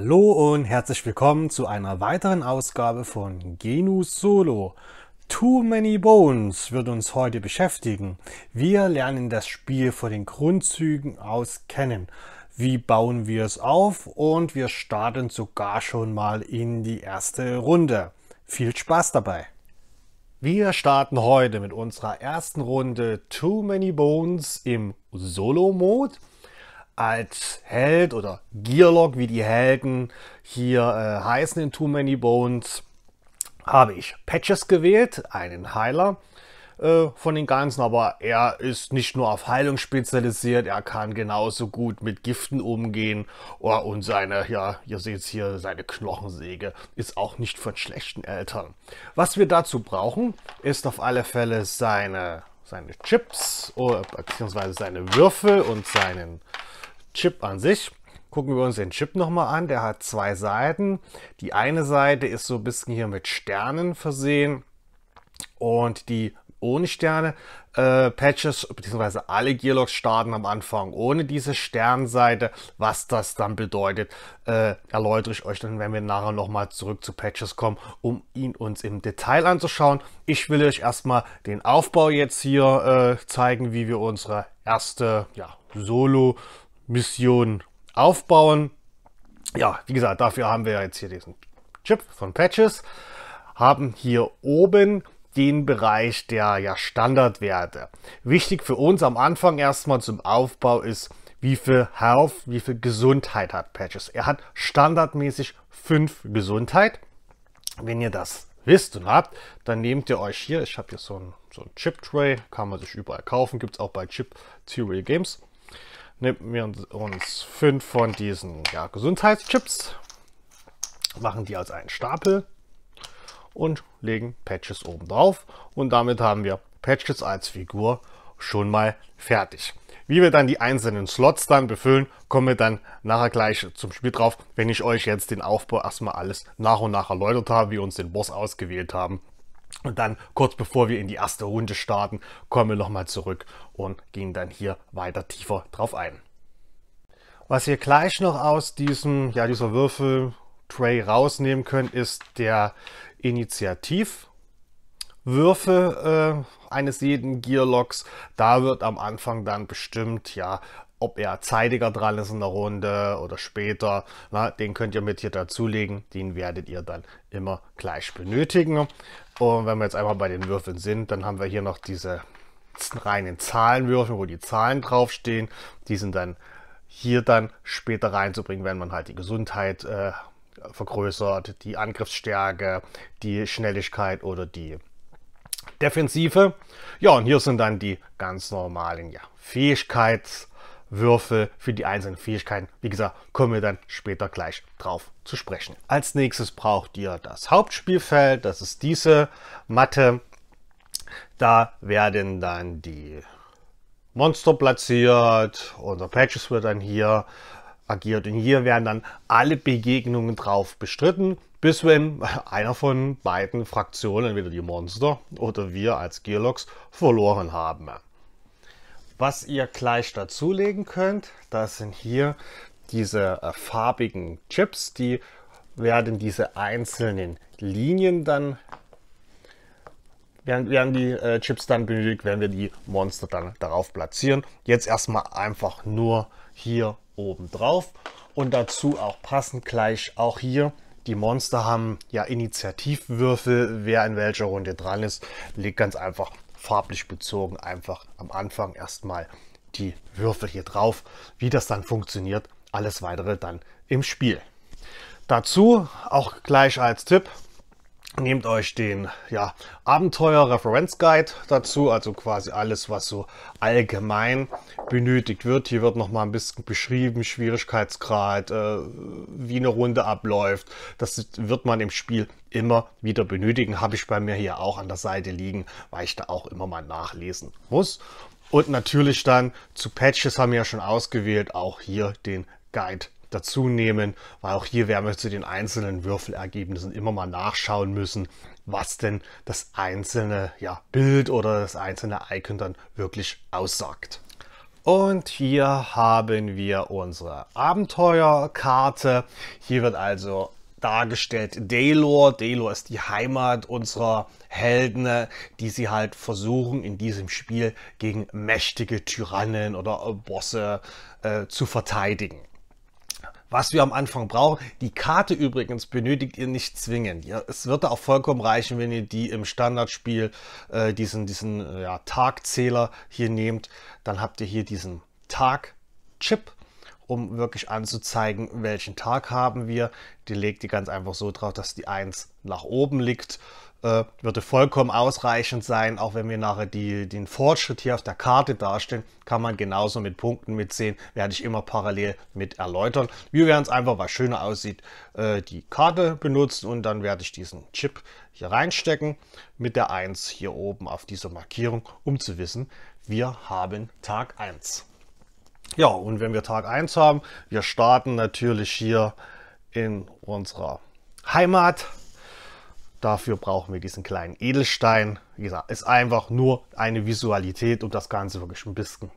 Hallo und herzlich willkommen zu einer weiteren Ausgabe von Genus Solo. Too Many Bones wird uns heute beschäftigen. Wir lernen das Spiel von den Grundzügen aus kennen. Wie bauen wir es auf? Und wir starten sogar schon mal in die erste Runde. Viel Spaß dabei! Wir starten heute mit unserer ersten Runde Too Many Bones im Solo-Mode als Held oder Gearlock, wie die Helden hier äh, heißen in Too Many Bones, habe ich Patches gewählt, einen Heiler äh, von den Ganzen, aber er ist nicht nur auf Heilung spezialisiert, er kann genauso gut mit Giften umgehen oh, und seine, ja, ihr seht es hier, seine Knochensäge ist auch nicht von schlechten Eltern. Was wir dazu brauchen, ist auf alle Fälle seine, seine Chips, oh, beziehungsweise seine Würfel und seinen Chip an sich. Gucken wir uns den Chip nochmal an. Der hat zwei Seiten. Die eine Seite ist so ein bisschen hier mit Sternen versehen. Und die ohne Sterne äh, Patches, beziehungsweise alle Gearlocks starten am Anfang ohne diese Sternseite. Was das dann bedeutet, äh, erläutere ich euch dann, wenn wir nachher nochmal zurück zu Patches kommen, um ihn uns im Detail anzuschauen. Ich will euch erstmal den Aufbau jetzt hier äh, zeigen, wie wir unsere erste ja, Solo Mission aufbauen. Ja, wie gesagt, dafür haben wir jetzt hier diesen Chip von Patches, haben hier oben den Bereich der ja, Standardwerte. Wichtig für uns am Anfang erstmal zum Aufbau ist, wie viel Health, wie viel Gesundheit hat Patches. Er hat standardmäßig 5 Gesundheit. Wenn ihr das wisst und habt, dann nehmt ihr euch hier, ich habe hier so ein, so einen Chip-Tray, kann man sich überall kaufen, gibt es auch bei Chip Theory Games nehmen wir uns fünf von diesen ja, Gesundheitschips, machen die als einen Stapel und legen Patches oben drauf. Und damit haben wir Patches als Figur schon mal fertig. Wie wir dann die einzelnen Slots dann befüllen, kommen wir dann nachher gleich zum Spiel drauf, wenn ich euch jetzt den Aufbau erstmal alles nach und nach erläutert habe, wie wir uns den Boss ausgewählt haben und dann kurz bevor wir in die erste Runde starten, kommen wir nochmal zurück und gehen dann hier weiter tiefer drauf ein. Was ihr gleich noch aus diesem, ja, dieser Würfel-Tray rausnehmen könnt, ist der Initiativwürfel äh, eines jeden Gearlocks. Da wird am Anfang dann bestimmt, ja, ob er zeitiger dran ist in der Runde oder später, na, den könnt ihr mit hier dazulegen. Den werdet ihr dann immer gleich benötigen. Und wenn wir jetzt einmal bei den Würfeln sind, dann haben wir hier noch diese reinen Zahlenwürfel, wo die Zahlen draufstehen. Die sind dann hier dann später reinzubringen, wenn man halt die Gesundheit äh, vergrößert, die Angriffsstärke, die Schnelligkeit oder die Defensive. Ja, und hier sind dann die ganz normalen ja, Fähigkeits- Würfel für die einzelnen Fähigkeiten. Wie gesagt, kommen wir dann später gleich drauf zu sprechen. Als nächstes braucht ihr das Hauptspielfeld, das ist diese Matte. Da werden dann die Monster platziert, unser Patches wird dann hier agiert und hier werden dann alle Begegnungen drauf bestritten, bis wenn einer von beiden Fraktionen, entweder die Monster oder wir als Gearlocks, verloren haben. Was ihr gleich dazulegen könnt, das sind hier diese äh, farbigen Chips, die werden diese einzelnen Linien dann, werden, werden die äh, Chips dann benötigt, werden wir die Monster dann darauf platzieren. Jetzt erstmal einfach nur hier oben drauf und dazu auch passend gleich auch hier. Die Monster haben ja Initiativwürfel, wer in welcher Runde dran ist, liegt ganz einfach farblich bezogen einfach am Anfang erstmal die Würfel hier drauf. Wie das dann funktioniert, alles weitere dann im Spiel. Dazu auch gleich als Tipp, Nehmt euch den ja, Abenteuer-Referenz-Guide dazu, also quasi alles, was so allgemein benötigt wird. Hier wird nochmal ein bisschen beschrieben, Schwierigkeitsgrad, äh, wie eine Runde abläuft. Das wird man im Spiel immer wieder benötigen. Habe ich bei mir hier auch an der Seite liegen, weil ich da auch immer mal nachlesen muss. Und natürlich dann zu Patches haben wir ja schon ausgewählt, auch hier den Guide dazu nehmen, weil auch hier werden wir zu den einzelnen Würfelergebnissen immer mal nachschauen müssen, was denn das einzelne ja, Bild oder das einzelne Icon dann wirklich aussagt. Und hier haben wir unsere Abenteuerkarte. Hier wird also dargestellt Delor. Delor ist die Heimat unserer Helden, die sie halt versuchen in diesem Spiel gegen mächtige Tyrannen oder Bosse äh, zu verteidigen was wir am Anfang brauchen. Die Karte übrigens benötigt ihr nicht zwingend. Ja, es wird auch vollkommen reichen, wenn ihr die im Standardspiel äh, diesen, diesen äh, ja, Tagzähler hier nehmt. Dann habt ihr hier diesen Tag-Chip um wirklich anzuzeigen, welchen Tag haben wir. Die legt ihr ganz einfach so drauf, dass die 1 nach oben liegt äh, würde vollkommen ausreichend sein. Auch wenn wir nachher die, den Fortschritt hier auf der Karte darstellen, kann man genauso mit Punkten mitsehen. Werde ich immer parallel mit erläutern. Wir werden es einfach, was schöner aussieht, äh, die Karte benutzen und dann werde ich diesen Chip hier reinstecken mit der 1 hier oben auf dieser Markierung, um zu wissen, wir haben Tag 1. Ja, und wenn wir Tag 1 haben, wir starten natürlich hier in unserer Heimat Dafür brauchen wir diesen kleinen Edelstein. Wie gesagt, ist einfach nur eine Visualität, um das Ganze wirklich ein bisschen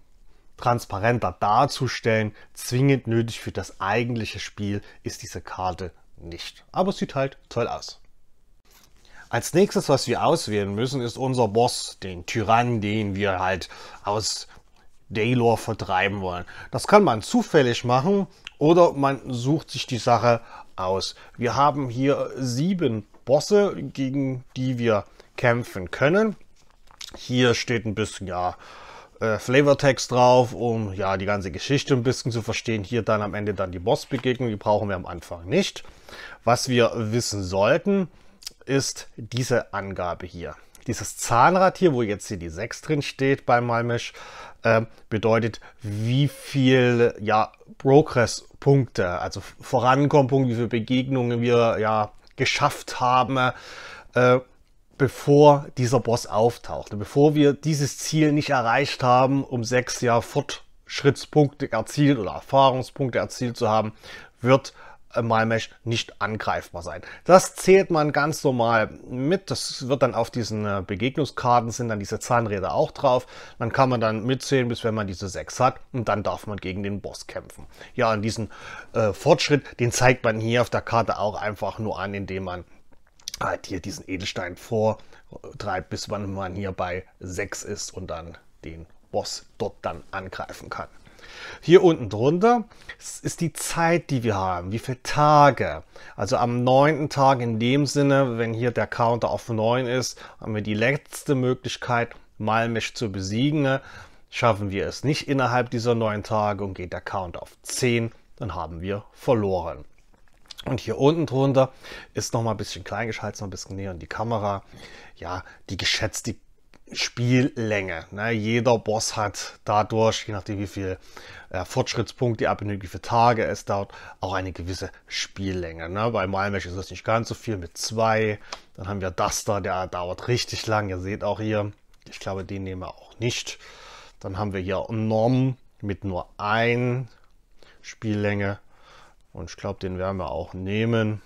transparenter darzustellen. Zwingend nötig für das eigentliche Spiel ist diese Karte nicht. Aber es sieht halt toll aus. Als nächstes, was wir auswählen müssen, ist unser Boss, den Tyrann, den wir halt aus Daylor vertreiben wollen. Das kann man zufällig machen oder man sucht sich die Sache aus. Wir haben hier sieben Bosse, gegen die wir kämpfen können. Hier steht ein bisschen, ja, äh, Flavortext drauf, um ja die ganze Geschichte ein bisschen zu verstehen. Hier dann am Ende dann die Bossbegegnung, die brauchen wir am Anfang nicht. Was wir wissen sollten, ist diese Angabe hier. Dieses Zahnrad hier, wo jetzt hier die 6 drin steht bei Malmisch, äh, bedeutet, wie viel ja, Progress-Punkte, also vorankommen wie viele Begegnungen wir ja, geschafft haben, äh, bevor dieser Boss auftaucht. Bevor wir dieses Ziel nicht erreicht haben, um sechs Jahre Fortschrittspunkte erzielt oder Erfahrungspunkte erzielt zu haben, wird MyMesh nicht angreifbar sein. Das zählt man ganz normal mit. Das wird dann auf diesen äh, Begegnungskarten sind dann diese Zahnräder auch drauf. Dann kann man dann mitzählen, bis wenn man diese sechs hat und dann darf man gegen den Boss kämpfen. Ja, und diesen äh, Fortschritt, den zeigt man hier auf der Karte auch einfach nur an, indem man halt hier diesen Edelstein vortreibt, bis wann man hier bei sechs ist und dann den Boss dort dann angreifen kann. Hier unten drunter ist die Zeit, die wir haben, wie viele Tage. Also am neunten Tag in dem Sinne, wenn hier der Counter auf 9 ist, haben wir die letzte Möglichkeit, Malmisch zu besiegen. Schaffen wir es nicht innerhalb dieser neun Tage und geht der Counter auf 10, dann haben wir verloren. Und hier unten drunter ist noch mal ein bisschen klein geschaltet, noch ein bisschen näher an die Kamera. Ja, die geschätzte Spiellänge. Ne? Jeder Boss hat dadurch, je nachdem wie viel äh, Fortschrittspunkte ihr abnimmt, wie viele Tage es dauert, auch eine gewisse Spiellänge. Ne? Bei Malmesh ist das nicht ganz so viel mit zwei. Dann haben wir das da, der dauert richtig lang. Ihr seht auch hier, ich glaube, den nehmen wir auch nicht. Dann haben wir hier Norm mit nur ein Spiellänge. Und ich glaube, den werden wir auch nehmen.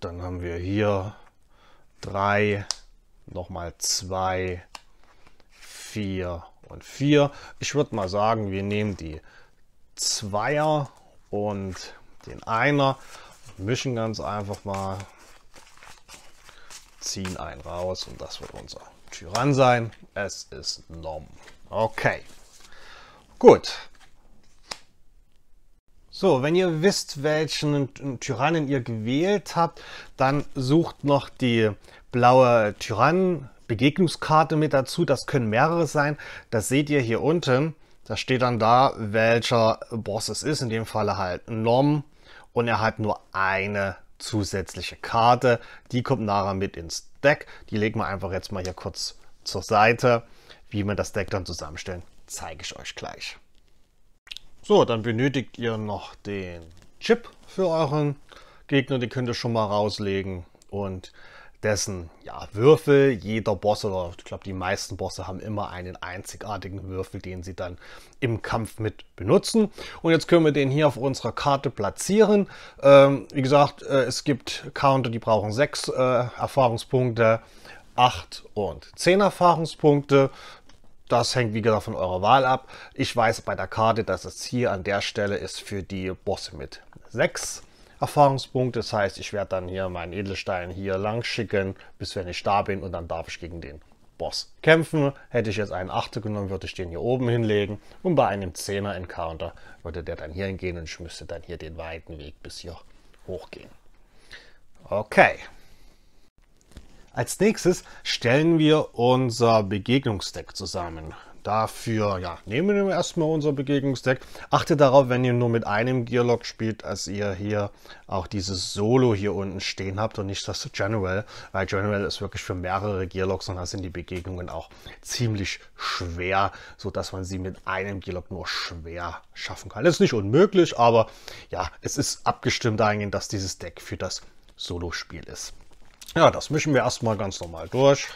Dann haben wir hier drei nochmal 2, 4 und 4. Ich würde mal sagen, wir nehmen die Zweier und den Einer, mischen ganz einfach mal, ziehen einen raus und das wird unser Tyrann sein. Es ist Nom. Okay, gut. So, wenn ihr wisst, welchen Tyrannen ihr gewählt habt, dann sucht noch die blaue Tyrann, Begegnungskarte mit dazu. Das können mehrere sein. Das seht ihr hier unten. Da steht dann da, welcher Boss es ist. In dem Falle halt Nom. Und er hat nur eine zusätzliche Karte. Die kommt nachher mit ins Deck. Die legen wir einfach jetzt mal hier kurz zur Seite. Wie wir das Deck dann zusammenstellen, zeige ich euch gleich. So, dann benötigt ihr noch den Chip für euren Gegner. Den könnt ihr schon mal rauslegen. Und dessen ja, Würfel, jeder Boss oder ich glaube die meisten Bosse haben immer einen einzigartigen Würfel, den sie dann im Kampf mit benutzen. Und jetzt können wir den hier auf unserer Karte platzieren. Ähm, wie gesagt, äh, es gibt Counter, die brauchen sechs äh, Erfahrungspunkte, acht und zehn Erfahrungspunkte. Das hängt wie gesagt von eurer Wahl ab. Ich weiß bei der Karte, dass es hier an der Stelle ist für die Bosse mit sechs Erfahrungspunkt. Das heißt, ich werde dann hier meinen Edelstein hier lang schicken, bis wenn ich da bin und dann darf ich gegen den Boss kämpfen. Hätte ich jetzt einen 8er genommen, würde ich den hier oben hinlegen und bei einem 10er Encounter würde der dann hier hingehen und ich müsste dann hier den weiten Weg bis hier hochgehen. Okay. Als nächstes stellen wir unser Begegnungsdeck zusammen. Dafür ja, nehmen wir erstmal unser Begegnungsdeck. Achtet darauf, wenn ihr nur mit einem Gearlock spielt, dass ihr hier auch dieses Solo hier unten stehen habt und nicht das General, weil General ist wirklich für mehrere Gearlocks und da sind die Begegnungen auch ziemlich schwer, sodass man sie mit einem Gearlock nur schwer schaffen kann. ist nicht unmöglich, aber ja, es ist abgestimmt dahingehend, dass dieses Deck für das Solo-Spiel ist. Ja, das mischen wir erstmal ganz normal durch.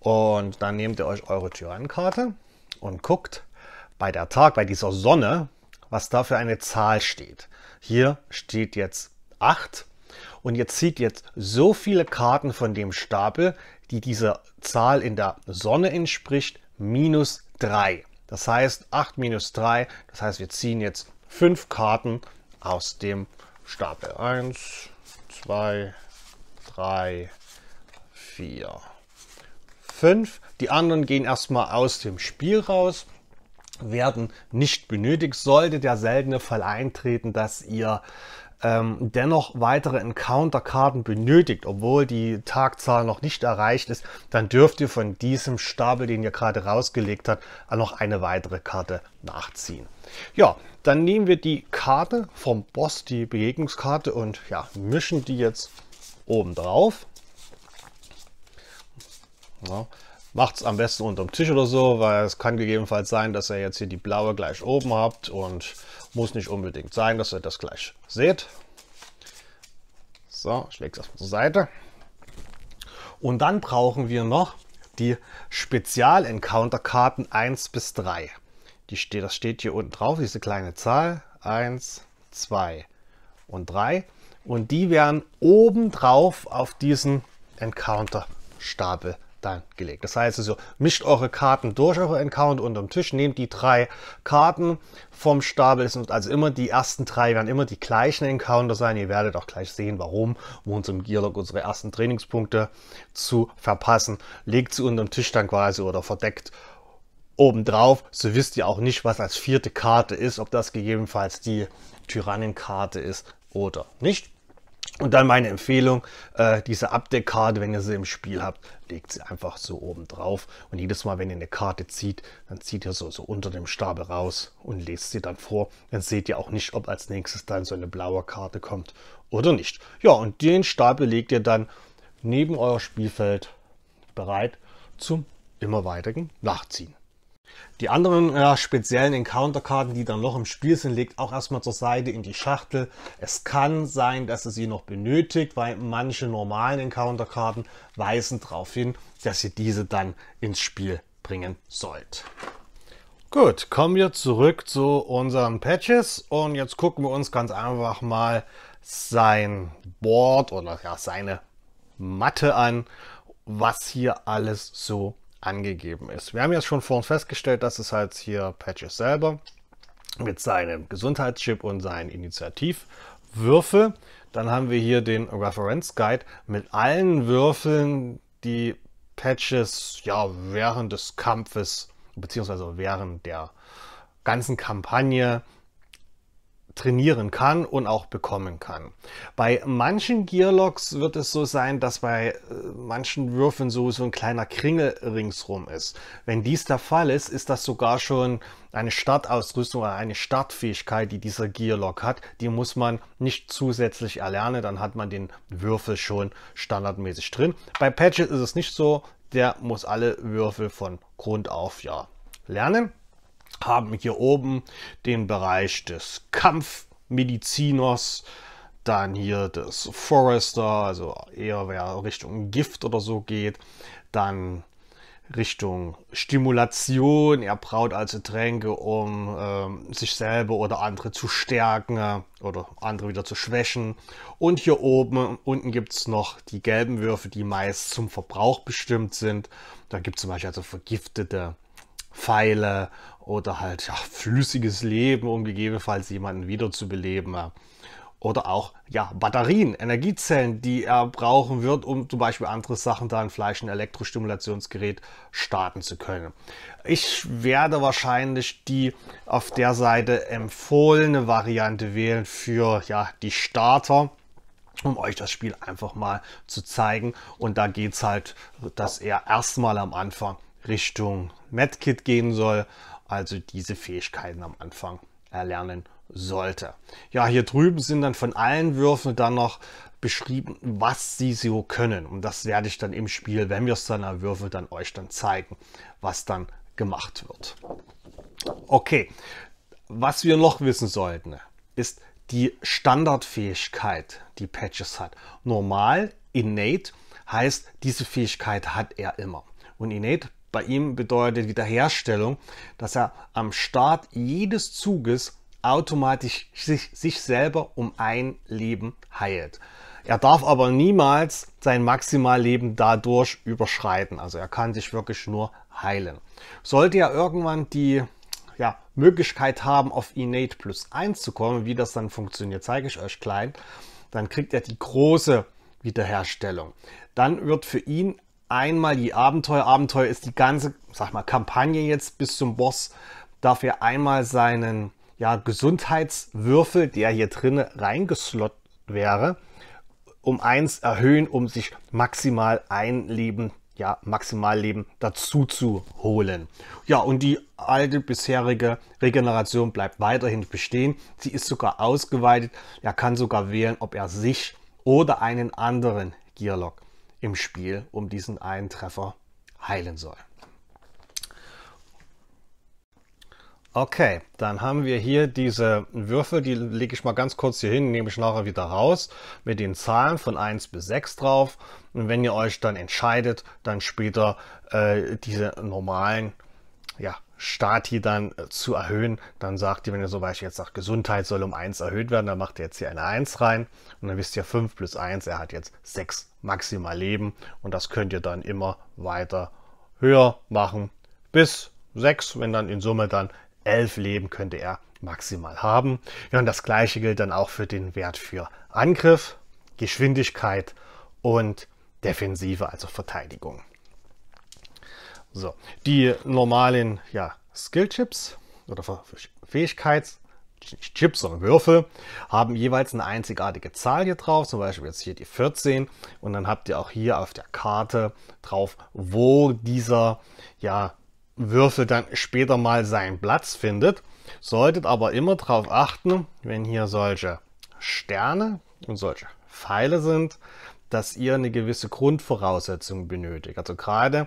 Und dann nehmt ihr euch eure Tyrannenkarte und guckt bei der Tag, bei dieser Sonne, was da für eine Zahl steht. Hier steht jetzt 8 und ihr zieht jetzt so viele Karten von dem Stapel, die dieser Zahl in der Sonne entspricht, minus 3. Das heißt 8 minus 3, das heißt wir ziehen jetzt 5 Karten aus dem Stapel. 1, 2, 3, 4, 5. Die anderen gehen erstmal aus dem Spiel raus werden nicht benötigt. Sollte der seltene Fall eintreten, dass ihr ähm, dennoch weitere Encounter-Karten benötigt, obwohl die Tagzahl noch nicht erreicht ist, dann dürft ihr von diesem Stapel, den ihr gerade rausgelegt habt, noch eine weitere Karte nachziehen. Ja, dann nehmen wir die Karte vom Boss, die Begegnungskarte und ja, mischen die jetzt oben drauf. Ja. Macht es am besten unterm Tisch oder so, weil es kann gegebenenfalls sein, dass ihr jetzt hier die blaue gleich oben habt und muss nicht unbedingt sein, dass ihr das gleich seht. So, ich lege es erstmal zur Seite. Und dann brauchen wir noch die Spezial-Encounter-Karten 1 bis 3. Die steht, das steht hier unten drauf, diese kleine Zahl. 1, 2 und 3. Und die werden oben drauf auf diesen Encounter-Stapel dann gelegt. Das heißt also, mischt eure Karten durch eure Encounter unterm Tisch, nehmt die drei Karten vom Stapel, es sind also immer die ersten drei, werden immer die gleichen Encounter sein. Ihr werdet auch gleich sehen, warum, wo uns im Gearlog unsere ersten Trainingspunkte zu verpassen. Legt sie unterm Tisch dann quasi oder verdeckt obendrauf, so wisst ihr auch nicht, was als vierte Karte ist, ob das gegebenenfalls die Tyrannenkarte ist oder nicht. Und dann meine Empfehlung, äh, diese Abdeckkarte, wenn ihr sie im Spiel habt, legt sie einfach so oben drauf. Und jedes Mal, wenn ihr eine Karte zieht, dann zieht ihr so, so unter dem Stapel raus und lest sie dann vor. Dann seht ihr auch nicht, ob als nächstes dann so eine blaue Karte kommt oder nicht. Ja, und den Stapel legt ihr dann neben euer Spielfeld bereit zum immer weiteren Nachziehen. Die anderen ja, speziellen Encounter-Karten, die dann noch im Spiel sind, legt auch erstmal zur Seite in die Schachtel. Es kann sein, dass ihr sie noch benötigt, weil manche normalen Encounter-Karten weisen darauf hin, dass ihr diese dann ins Spiel bringen sollt. Gut, kommen wir zurück zu unseren Patches und jetzt gucken wir uns ganz einfach mal sein Board oder ja, seine Matte an, was hier alles so angegeben ist. Wir haben jetzt schon vorhin festgestellt, dass es halt hier Patches selber mit seinem Gesundheitschip und seinen Initiativwürfel. Dann haben wir hier den Reference Guide mit allen Würfeln, die Patches ja während des Kampfes bzw. während der ganzen Kampagne trainieren kann und auch bekommen kann. Bei manchen Gearlocks wird es so sein, dass bei äh, manchen Würfen so, so ein kleiner Kringel ringsrum ist. Wenn dies der Fall ist, ist das sogar schon eine Startausrüstung oder eine Startfähigkeit, die dieser Gearlock hat. Die muss man nicht zusätzlich erlernen, dann hat man den Würfel schon standardmäßig drin. Bei Patches ist es nicht so, der muss alle Würfel von Grund auf ja lernen haben hier oben den Bereich des Kampfmediziners, dann hier des Forester, also eher wer Richtung Gift oder so geht, dann Richtung Stimulation. Er braut also Tränke, um ähm, sich selber oder andere zu stärken äh, oder andere wieder zu schwächen. Und hier oben, unten gibt es noch die gelben Würfe, die meist zum Verbrauch bestimmt sind. Da gibt es zum Beispiel also vergiftete Pfeile oder halt ja, flüssiges Leben, um gegebenenfalls jemanden wiederzubeleben. Oder auch ja, Batterien, Energiezellen, die er brauchen wird, um zum Beispiel andere Sachen, dann vielleicht ein Elektrostimulationsgerät starten zu können. Ich werde wahrscheinlich die auf der Seite empfohlene Variante wählen für ja, die Starter um euch das Spiel einfach mal zu zeigen. Und da geht es halt, dass er erstmal am Anfang Richtung Medkit gehen soll also diese Fähigkeiten am Anfang erlernen sollte. Ja, hier drüben sind dann von allen Würfen dann noch beschrieben, was sie so können. Und das werde ich dann im Spiel, wenn wir es dann erwürfen, dann euch dann zeigen, was dann gemacht wird. Okay, was wir noch wissen sollten, ist die Standardfähigkeit, die Patches hat. Normal, innate, heißt, diese Fähigkeit hat er immer. Und innate bei ihm bedeutet Wiederherstellung, dass er am Start jedes Zuges automatisch sich, sich selber um ein Leben heilt. Er darf aber niemals sein Maximalleben dadurch überschreiten. Also er kann sich wirklich nur heilen. Sollte er irgendwann die ja, Möglichkeit haben, auf Innate plus 1 zu kommen, wie das dann funktioniert, zeige ich euch klein, dann kriegt er die große Wiederherstellung. Dann wird für ihn einmal die Abenteuer. Abenteuer ist die ganze, sag mal, Kampagne jetzt bis zum Boss. Darf er einmal seinen ja, Gesundheitswürfel, der hier drinne reingeslottet wäre, um eins erhöhen, um sich maximal ein Leben, ja, maximal Leben dazu zu holen. Ja, und die alte bisherige Regeneration bleibt weiterhin bestehen. Sie ist sogar ausgeweitet. Er kann sogar wählen, ob er sich oder einen anderen Gearlock im Spiel um diesen einen Treffer heilen soll. Okay, dann haben wir hier diese Würfel, die lege ich mal ganz kurz hier hin, nehme ich nachher wieder raus, mit den Zahlen von 1 bis 6 drauf. Und wenn ihr euch dann entscheidet, dann später äh, diese normalen ja, Stati dann äh, zu erhöhen, dann sagt ihr, wenn ihr so Beispiel jetzt sagt, Gesundheit soll um 1 erhöht werden, dann macht ihr jetzt hier eine 1 rein und dann wisst ihr 5 plus 1, er hat jetzt 6 maximal Leben und das könnt ihr dann immer weiter höher machen bis 6, wenn dann in Summe dann 11 Leben könnte er maximal haben. Ja, und das gleiche gilt dann auch für den Wert für Angriff, Geschwindigkeit und Defensive, also Verteidigung. So, die normalen ja, Skill-Chips oder Fähigkeits- nicht Chips, sondern Würfel, haben jeweils eine einzigartige Zahl hier drauf, zum Beispiel jetzt hier die 14 und dann habt ihr auch hier auf der Karte drauf, wo dieser ja, Würfel dann später mal seinen Platz findet. Solltet aber immer darauf achten, wenn hier solche Sterne und solche Pfeile sind, dass ihr eine gewisse Grundvoraussetzung benötigt. Also gerade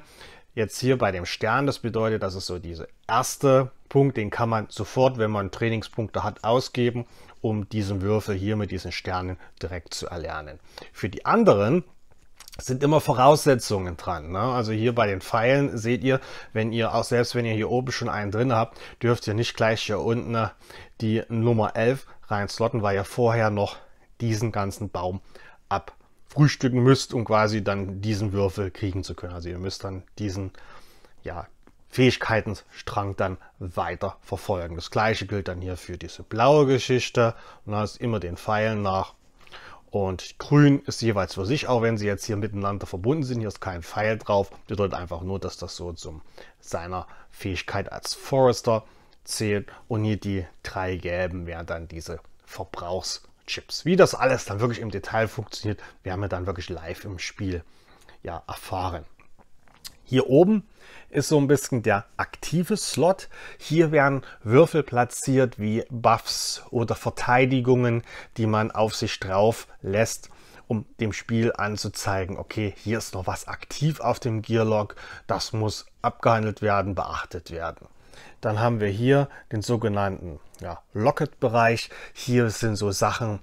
jetzt hier bei dem Stern, das bedeutet, das ist so dieser erste Punkt, den kann man sofort, wenn man Trainingspunkte hat, ausgeben, um diesen Würfel hier mit diesen Sternen direkt zu erlernen. Für die anderen sind immer Voraussetzungen dran. Ne? Also hier bei den Pfeilen seht ihr, wenn ihr auch selbst wenn ihr hier oben schon einen drin habt, dürft ihr nicht gleich hier unten äh, die Nummer 11 reinslotten, weil ihr vorher noch diesen ganzen Baum ab frühstücken müsst, um quasi dann diesen Würfel kriegen zu können. Also ihr müsst dann diesen ja, Fähigkeitenstrang dann weiter verfolgen. Das gleiche gilt dann hier für diese blaue Geschichte. Und da ist immer den Pfeilen nach. Und grün ist jeweils für sich, auch wenn sie jetzt hier miteinander verbunden sind. Hier ist kein Pfeil drauf. Bedeutet einfach nur, dass das so zum seiner Fähigkeit als Forester zählt. Und hier die drei gelben wären dann diese Verbrauchs- Chips. Wie das alles dann wirklich im Detail funktioniert, werden wir dann wirklich live im Spiel ja, erfahren. Hier oben ist so ein bisschen der aktive Slot. Hier werden Würfel platziert wie Buffs oder Verteidigungen, die man auf sich drauf lässt, um dem Spiel anzuzeigen, okay, hier ist noch was aktiv auf dem Gearlog, das muss abgehandelt werden, beachtet werden. Dann haben wir hier den sogenannten ja, Locket-Bereich. Hier sind so Sachen,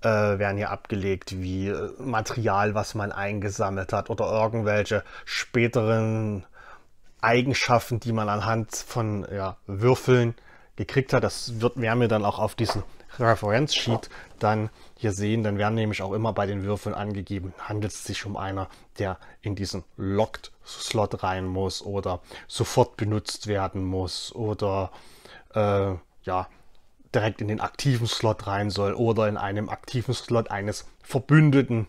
äh, werden hier abgelegt wie äh, Material, was man eingesammelt hat oder irgendwelche späteren Eigenschaften, die man anhand von ja, Würfeln gekriegt hat. Das wird, werden wir dann auch auf diesen referenz Referenzsheet dann hier sehen, dann werden nämlich auch immer bei den Würfeln angegeben, handelt es sich um einer, der in diesen Locked-Slot rein muss oder sofort benutzt werden muss oder äh, ja, direkt in den aktiven Slot rein soll oder in einem aktiven Slot eines verbündeten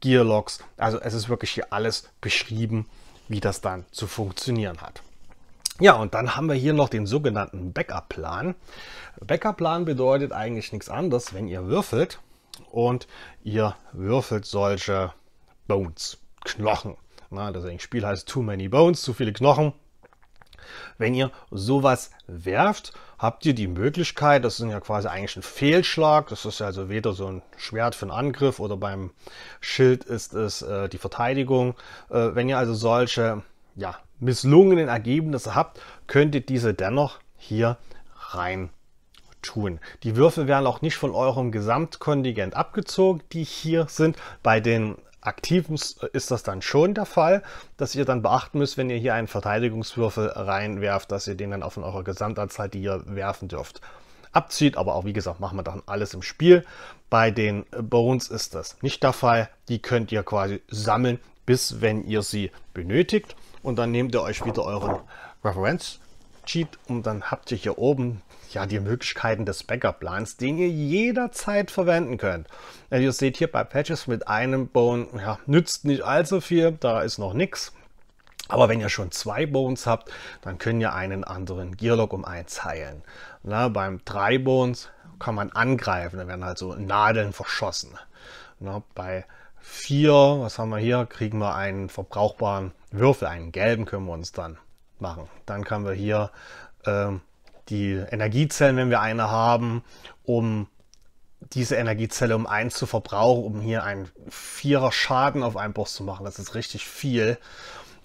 Gearlocks. Also es ist wirklich hier alles beschrieben, wie das dann zu funktionieren hat. Ja, und dann haben wir hier noch den sogenannten Backup-Plan. Backup-Plan bedeutet eigentlich nichts anderes, wenn ihr würfelt und ihr würfelt solche Bones, Knochen. Na, deswegen Spiel heißt Too Many Bones, zu viele Knochen. Wenn ihr sowas werft, habt ihr die Möglichkeit, das ist ja quasi eigentlich ein Fehlschlag, das ist ja also weder so ein Schwert für einen Angriff oder beim Schild ist es äh, die Verteidigung. Äh, wenn ihr also solche ja, misslungenen Ergebnisse habt, könnt ihr diese dennoch hier rein tun. Die Würfel werden auch nicht von eurem Gesamtkontingent abgezogen, die hier sind. Bei den aktiven äh, ist das dann schon der Fall, dass ihr dann beachten müsst, wenn ihr hier einen Verteidigungswürfel reinwerft, dass ihr den dann auch von eurer Gesamtanzahl, die ihr werfen dürft, abzieht. Aber auch wie gesagt, machen wir dann alles im Spiel. Bei den äh, Bones ist das nicht der Fall. Die könnt ihr quasi sammeln, bis wenn ihr sie benötigt und dann nehmt ihr euch wieder euren Reference Cheat und dann habt ihr hier oben ja die Möglichkeiten des Backup-Plans, den ihr jederzeit verwenden könnt. Also ihr seht hier bei Patches mit einem Bone, ja, nützt nicht allzu viel, da ist noch nichts. Aber wenn ihr schon zwei Bones habt, dann könnt ihr einen anderen Gearlock um eins heilen. Na, beim drei Bones kann man angreifen, da werden also Nadeln verschossen. Na, bei vier, was haben wir hier, kriegen wir einen verbrauchbaren Würfel, einen gelben können wir uns dann machen. Dann können wir hier äh, die Energiezellen, wenn wir eine haben, um diese Energiezelle um 1 zu verbrauchen, um hier einen Vierer Schaden auf einen Boss zu machen. Das ist richtig viel.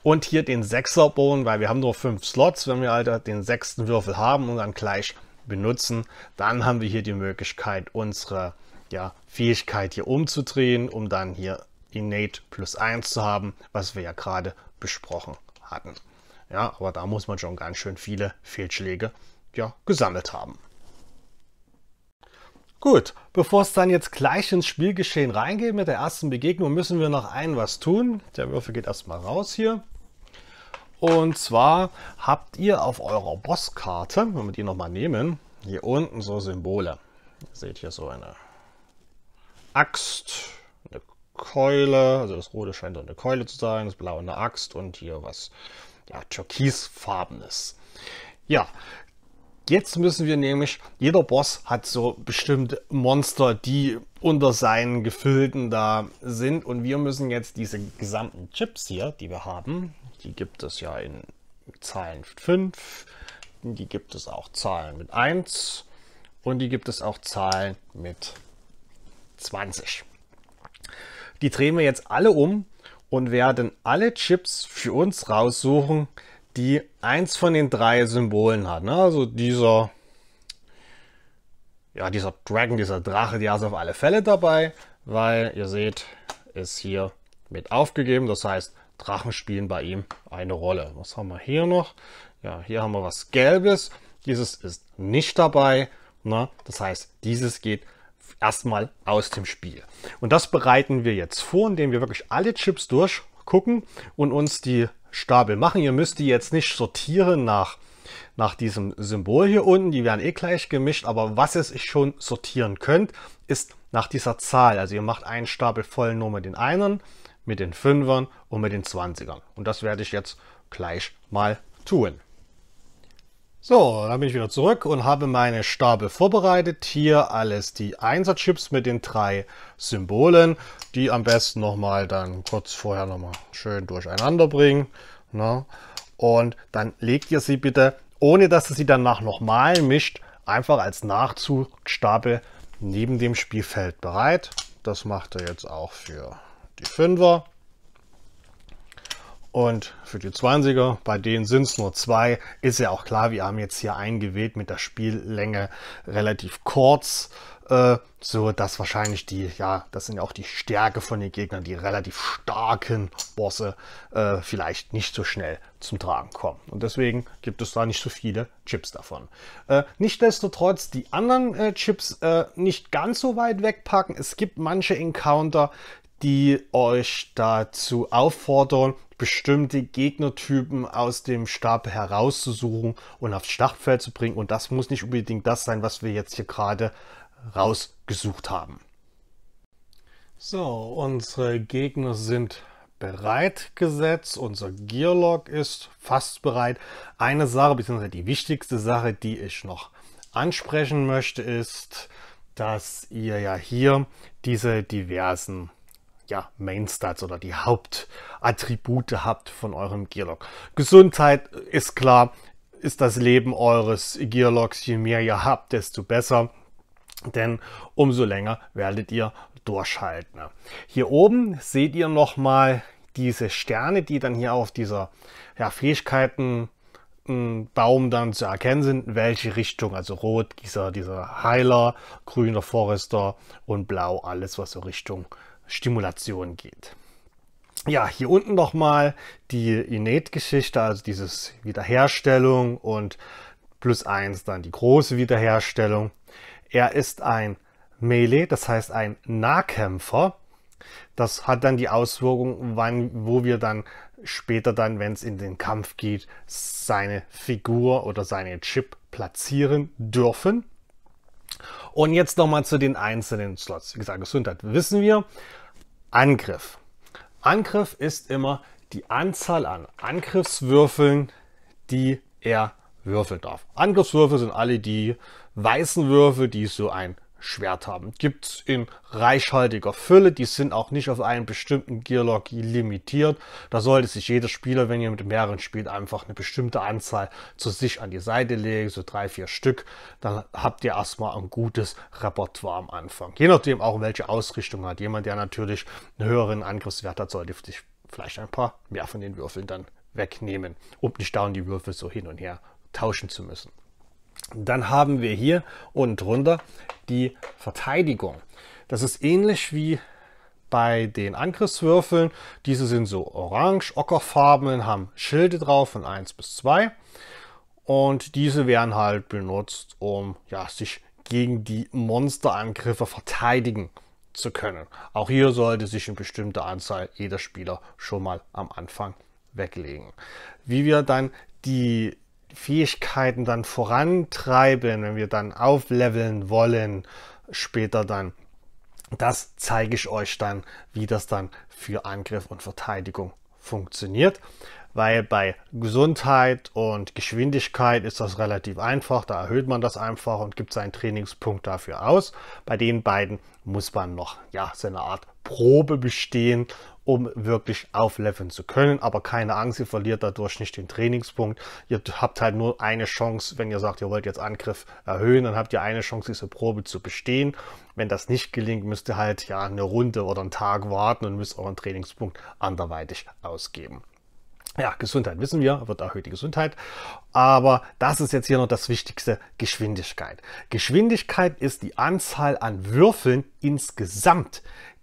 Und hier den Sechser Bogen, weil wir haben nur fünf Slots. Wenn wir halt den sechsten Würfel haben und dann gleich benutzen, dann haben wir hier die Möglichkeit, unsere ja, Fähigkeit hier umzudrehen, um dann hier Innate plus 1 zu haben, was wir ja gerade besprochen hatten. Ja, aber da muss man schon ganz schön viele Fehlschläge ja, gesammelt haben. Gut, bevor es dann jetzt gleich ins Spielgeschehen reingeht mit der ersten Begegnung, müssen wir noch ein was tun. Der Würfel geht erstmal raus hier. Und zwar habt ihr auf eurer Bosskarte, wenn wir die nochmal nehmen, hier unten so Symbole. Ihr seht hier so eine Axt, Keule, also das Rote scheint so eine Keule zu sein, das Blaue eine Axt und hier was, ja, türkisfarbenes. Ja, Jetzt müssen wir nämlich, jeder Boss hat so bestimmte Monster, die unter seinen Gefilden da sind. Und wir müssen jetzt diese gesamten Chips hier, die wir haben, die gibt es ja in Zahlen 5, die gibt es auch Zahlen mit 1 und die gibt es auch Zahlen mit 20. Die drehen wir jetzt alle um und werden alle Chips für uns raussuchen, die eins von den drei Symbolen hat. Ne? Also dieser, ja, dieser Dragon, dieser Drache, der ist auf alle Fälle dabei, weil ihr seht, ist hier mit aufgegeben. Das heißt, Drachen spielen bei ihm eine Rolle. Was haben wir hier noch? Ja, hier haben wir was Gelbes. Dieses ist nicht dabei. Ne? Das heißt, dieses geht erstmal aus dem Spiel. Und das bereiten wir jetzt vor, indem wir wirklich alle Chips durchgucken und uns die Stapel machen. Ihr müsst die jetzt nicht sortieren nach, nach diesem Symbol hier unten. Die werden eh gleich gemischt, aber was ihr schon sortieren könnt, ist nach dieser Zahl. Also ihr macht einen Stapel voll nur mit den Einern, mit den Fünfern und mit den Zwanzigern. Und das werde ich jetzt gleich mal tun. So, dann bin ich wieder zurück und habe meine Stapel vorbereitet. Hier alles die Einsatzchips mit den drei Symbolen, die am besten nochmal dann kurz vorher nochmal schön durcheinander bringen. Ne? Und dann legt ihr sie bitte, ohne dass ihr sie danach nochmal mischt, einfach als Nachzugstapel neben dem Spielfeld bereit. Das macht er jetzt auch für die Fünfer. Und für die 20er, bei denen sind es nur zwei, ist ja auch klar, wir haben jetzt hier eingewählt mit der Spiellänge relativ kurz äh, so dass wahrscheinlich die, ja, das sind ja auch die Stärke von den Gegnern, die relativ starken Bosse äh, vielleicht nicht so schnell zum Tragen kommen. Und deswegen gibt es da nicht so viele Chips davon. Äh, Nichtsdestotrotz die anderen äh, Chips äh, nicht ganz so weit wegpacken. Es gibt manche Encounter, die euch dazu auffordern, bestimmte Gegnertypen aus dem Stab herauszusuchen und aufs Schlachtfeld zu bringen. Und das muss nicht unbedingt das sein, was wir jetzt hier gerade rausgesucht haben. So, unsere Gegner sind bereitgesetzt. Unser Gearlog ist fast bereit. Eine Sache, beziehungsweise die wichtigste Sache, die ich noch ansprechen möchte, ist, dass ihr ja hier diese diversen ja, Mainstats oder die Hauptattribute habt von eurem Gearlock. Gesundheit ist klar, ist das Leben eures Gearlocks. Je mehr ihr habt, desto besser. Denn umso länger werdet ihr durchhalten. Hier oben seht ihr nochmal diese Sterne, die dann hier auf dieser ja, Fähigkeiten hm, Baum dann zu erkennen sind, in welche Richtung, also rot dieser, dieser Heiler, grüner Forester und blau alles, was so Richtung Stimulation geht. Ja, hier unten nochmal die Innate-Geschichte, also dieses Wiederherstellung und plus eins dann die große Wiederherstellung. Er ist ein Melee, das heißt ein Nahkämpfer. Das hat dann die Auswirkung, wann, wo wir dann später dann, wenn es in den Kampf geht, seine Figur oder seine Chip platzieren dürfen. Und jetzt nochmal zu den einzelnen Slots. Wie gesagt, Gesundheit wissen wir. Angriff. Angriff ist immer die Anzahl an Angriffswürfeln, die er würfeln darf. Angriffswürfel sind alle die weißen Würfel, die so ein Schwert haben. Gibt es in reichhaltiger Fülle. Die sind auch nicht auf einen bestimmten Gearlock limitiert. Da sollte sich jeder Spieler, wenn ihr mit mehreren spielt, einfach eine bestimmte Anzahl zu sich an die Seite legen, so drei, vier Stück. Dann habt ihr erstmal ein gutes Repertoire am Anfang. Je nachdem auch, welche Ausrichtung hat. Jemand, der natürlich einen höheren Angriffswert hat, sollte sich vielleicht ein paar mehr von den Würfeln dann wegnehmen, um nicht dauernd die Würfel so hin und her tauschen zu müssen. Dann haben wir hier unten drunter die Verteidigung. Das ist ähnlich wie bei den Angriffswürfeln. Diese sind so orange, ockerfarben, haben Schilde drauf von 1 bis 2. Und diese werden halt benutzt, um ja, sich gegen die Monsterangriffe verteidigen zu können. Auch hier sollte sich eine bestimmte Anzahl jeder Spieler schon mal am Anfang weglegen. Wie wir dann die Fähigkeiten dann vorantreiben, wenn wir dann aufleveln wollen, später dann. Das zeige ich euch dann, wie das dann für Angriff und Verteidigung funktioniert, weil bei Gesundheit und Geschwindigkeit ist das relativ einfach, da erhöht man das einfach und gibt seinen Trainingspunkt dafür aus. Bei den beiden muss man noch ja, seine Art Probe bestehen um wirklich aufleveln zu können. Aber keine Angst, ihr verliert dadurch nicht den Trainingspunkt. Ihr habt halt nur eine Chance, wenn ihr sagt, ihr wollt jetzt Angriff erhöhen, dann habt ihr eine Chance, diese Probe zu bestehen. Wenn das nicht gelingt, müsst ihr halt ja eine Runde oder einen Tag warten und müsst euren Trainingspunkt anderweitig ausgeben. Ja, Gesundheit wissen wir, wird erhöht die Gesundheit. Aber das ist jetzt hier noch das Wichtigste, Geschwindigkeit. Geschwindigkeit ist die Anzahl an Würfeln insgesamt,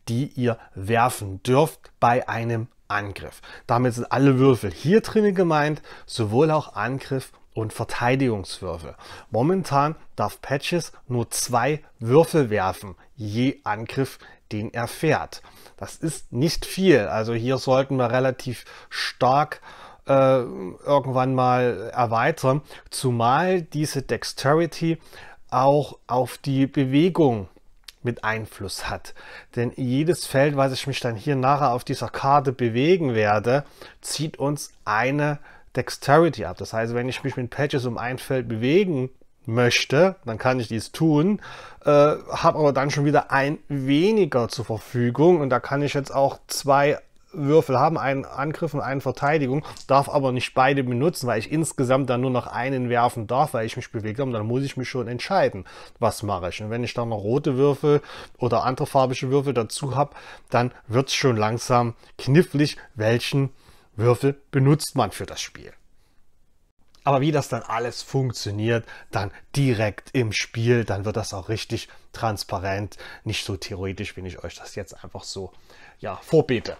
die ihr werfen dürft bei einem Angriff. Damit sind alle Würfel hier drinnen gemeint, sowohl auch Angriff und Verteidigungswürfel. Momentan darf Patches nur zwei Würfel werfen, je Angriff, den er fährt. Das ist nicht viel, also hier sollten wir relativ stark äh, irgendwann mal erweitern, zumal diese Dexterity auch auf die Bewegung mit Einfluss hat. Denn jedes Feld, was ich mich dann hier nachher auf dieser Karte bewegen werde, zieht uns eine Dexterity ab. Das heißt, wenn ich mich mit Patches um ein Feld bewegen möchte, dann kann ich dies tun, äh, habe aber dann schon wieder ein weniger zur Verfügung und da kann ich jetzt auch zwei Würfel haben, einen Angriff und eine Verteidigung, darf aber nicht beide benutzen, weil ich insgesamt dann nur noch einen werfen darf, weil ich mich bewegt habe. dann muss ich mich schon entscheiden, was mache ich. Und wenn ich dann noch rote Würfel oder andere farbige Würfel dazu habe, dann wird es schon langsam knifflig, welchen Würfel benutzt man für das Spiel. Aber wie das dann alles funktioniert, dann direkt im Spiel, dann wird das auch richtig transparent, nicht so theoretisch, wenn ich euch das jetzt einfach so ja, vorbete.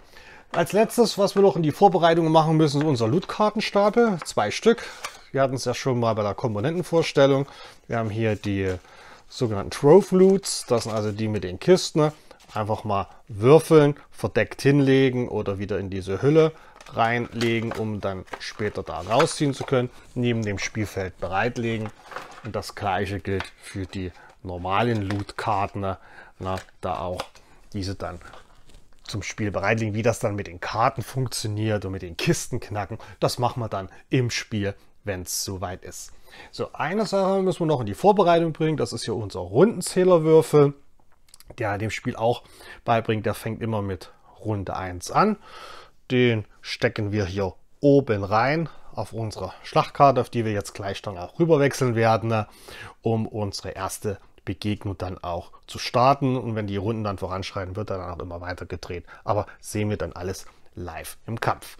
Als letztes, was wir noch in die Vorbereitung machen müssen, ist unser Loot-Kartenstapel. Zwei Stück. Wir hatten es ja schon mal bei der Komponentenvorstellung. Wir haben hier die sogenannten Trove Loots. Das sind also die mit den Kisten. Einfach mal würfeln, verdeckt hinlegen oder wieder in diese Hülle reinlegen, um dann später da rausziehen zu können. Neben dem Spielfeld bereitlegen. Und das gleiche gilt für die normalen Loot-Karten. Da auch diese dann zum Spiel bereitlegen. Wie das dann mit den Karten funktioniert und mit den Kisten knacken, das machen wir dann im Spiel, wenn es soweit ist. So, eine Sache müssen wir noch in die Vorbereitung bringen. Das ist hier unser Rundenzählerwürfel, der dem Spiel auch beibringt. Der fängt immer mit Runde 1 an. Den stecken wir hier oben rein auf unsere Schlachtkarte, auf die wir jetzt gleich dann auch rüberwechseln werden, ne, um unsere erste Begegnung dann auch zu starten. Und wenn die Runden dann voranschreiten, wird dann auch immer weiter gedreht. Aber sehen wir dann alles live im Kampf.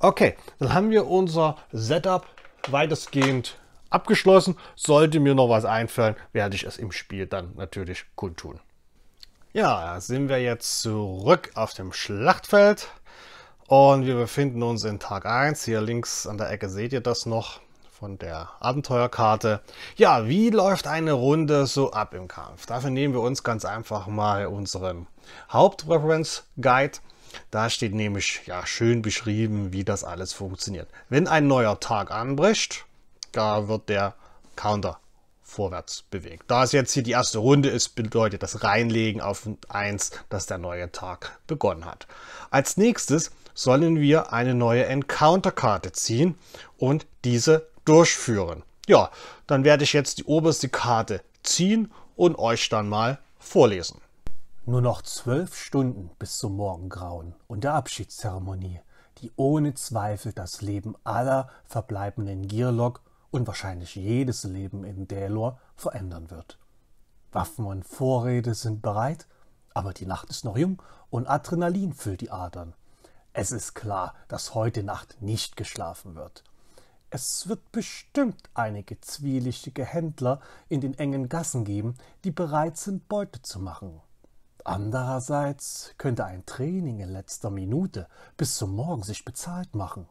Okay, dann haben wir unser Setup weitestgehend abgeschlossen. Sollte mir noch was einfallen, werde ich es im Spiel dann natürlich kundtun. Ja, da sind wir jetzt zurück auf dem Schlachtfeld und wir befinden uns in Tag 1. Hier links an der Ecke seht ihr das noch von der Abenteuerkarte. Ja, wie läuft eine Runde so ab im Kampf? Dafür nehmen wir uns ganz einfach mal unseren Hauptreference Guide. Da steht nämlich ja schön beschrieben, wie das alles funktioniert. Wenn ein neuer Tag anbricht, da wird der Counter vorwärts bewegt. Da es jetzt hier die erste Runde ist, bedeutet das Reinlegen auf 1, dass der neue Tag begonnen hat. Als nächstes sollen wir eine neue Encounter-Karte ziehen und diese durchführen. Ja, dann werde ich jetzt die oberste Karte ziehen und euch dann mal vorlesen. Nur noch zwölf Stunden bis zum Morgengrauen und der Abschiedszeremonie, die ohne Zweifel das Leben aller verbleibenden Gearlock und wahrscheinlich jedes Leben in Delor verändern wird. Waffen und Vorräte sind bereit, aber die Nacht ist noch jung und Adrenalin füllt die Adern. Es ist klar, dass heute Nacht nicht geschlafen wird. Es wird bestimmt einige zwielichtige Händler in den engen Gassen geben, die bereit sind, Beute zu machen. Andererseits könnte ein Training in letzter Minute bis zum Morgen sich bezahlt machen.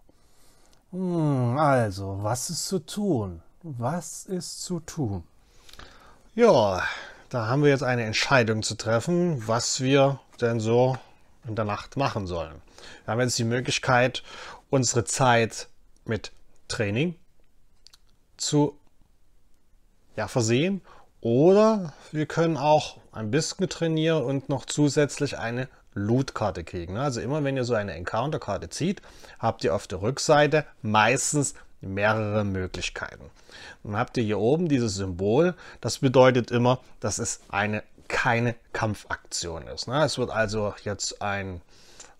Hm, also, was ist zu tun? Was ist zu tun? Ja, da haben wir jetzt eine Entscheidung zu treffen, was wir denn so in der Nacht machen sollen. Wir haben jetzt die Möglichkeit, unsere Zeit mit Training zu ja, versehen. Oder wir können auch ein bisschen trainieren und noch zusätzlich eine Loot-Karte kriegen. Ne? Also immer wenn ihr so eine Encounter-Karte zieht, habt ihr auf der Rückseite meistens mehrere Möglichkeiten. Dann habt ihr hier oben dieses Symbol. Das bedeutet immer, dass es eine keine Kampfaktion ist. Ne? Es wird also jetzt ein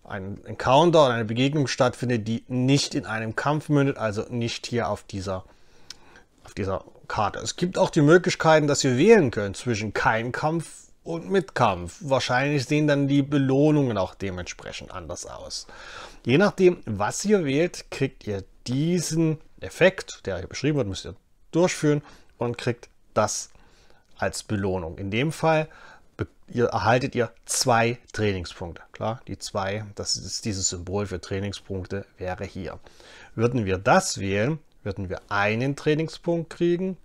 ein Encounter oder eine Begegnung stattfindet, die nicht in einem Kampf mündet, also nicht hier auf dieser, auf dieser Karte. Es gibt auch die Möglichkeiten, dass ihr wählen könnt zwischen kein Kampf und mit Kampf. Wahrscheinlich sehen dann die Belohnungen auch dementsprechend anders aus. Je nachdem, was ihr wählt, kriegt ihr diesen Effekt, der hier beschrieben wird, müsst ihr durchführen und kriegt das als Belohnung. In dem Fall ihr erhaltet ihr zwei Trainingspunkte. Klar, die zwei, das ist dieses Symbol für Trainingspunkte, wäre hier. Würden wir das wählen, würden wir einen Trainingspunkt kriegen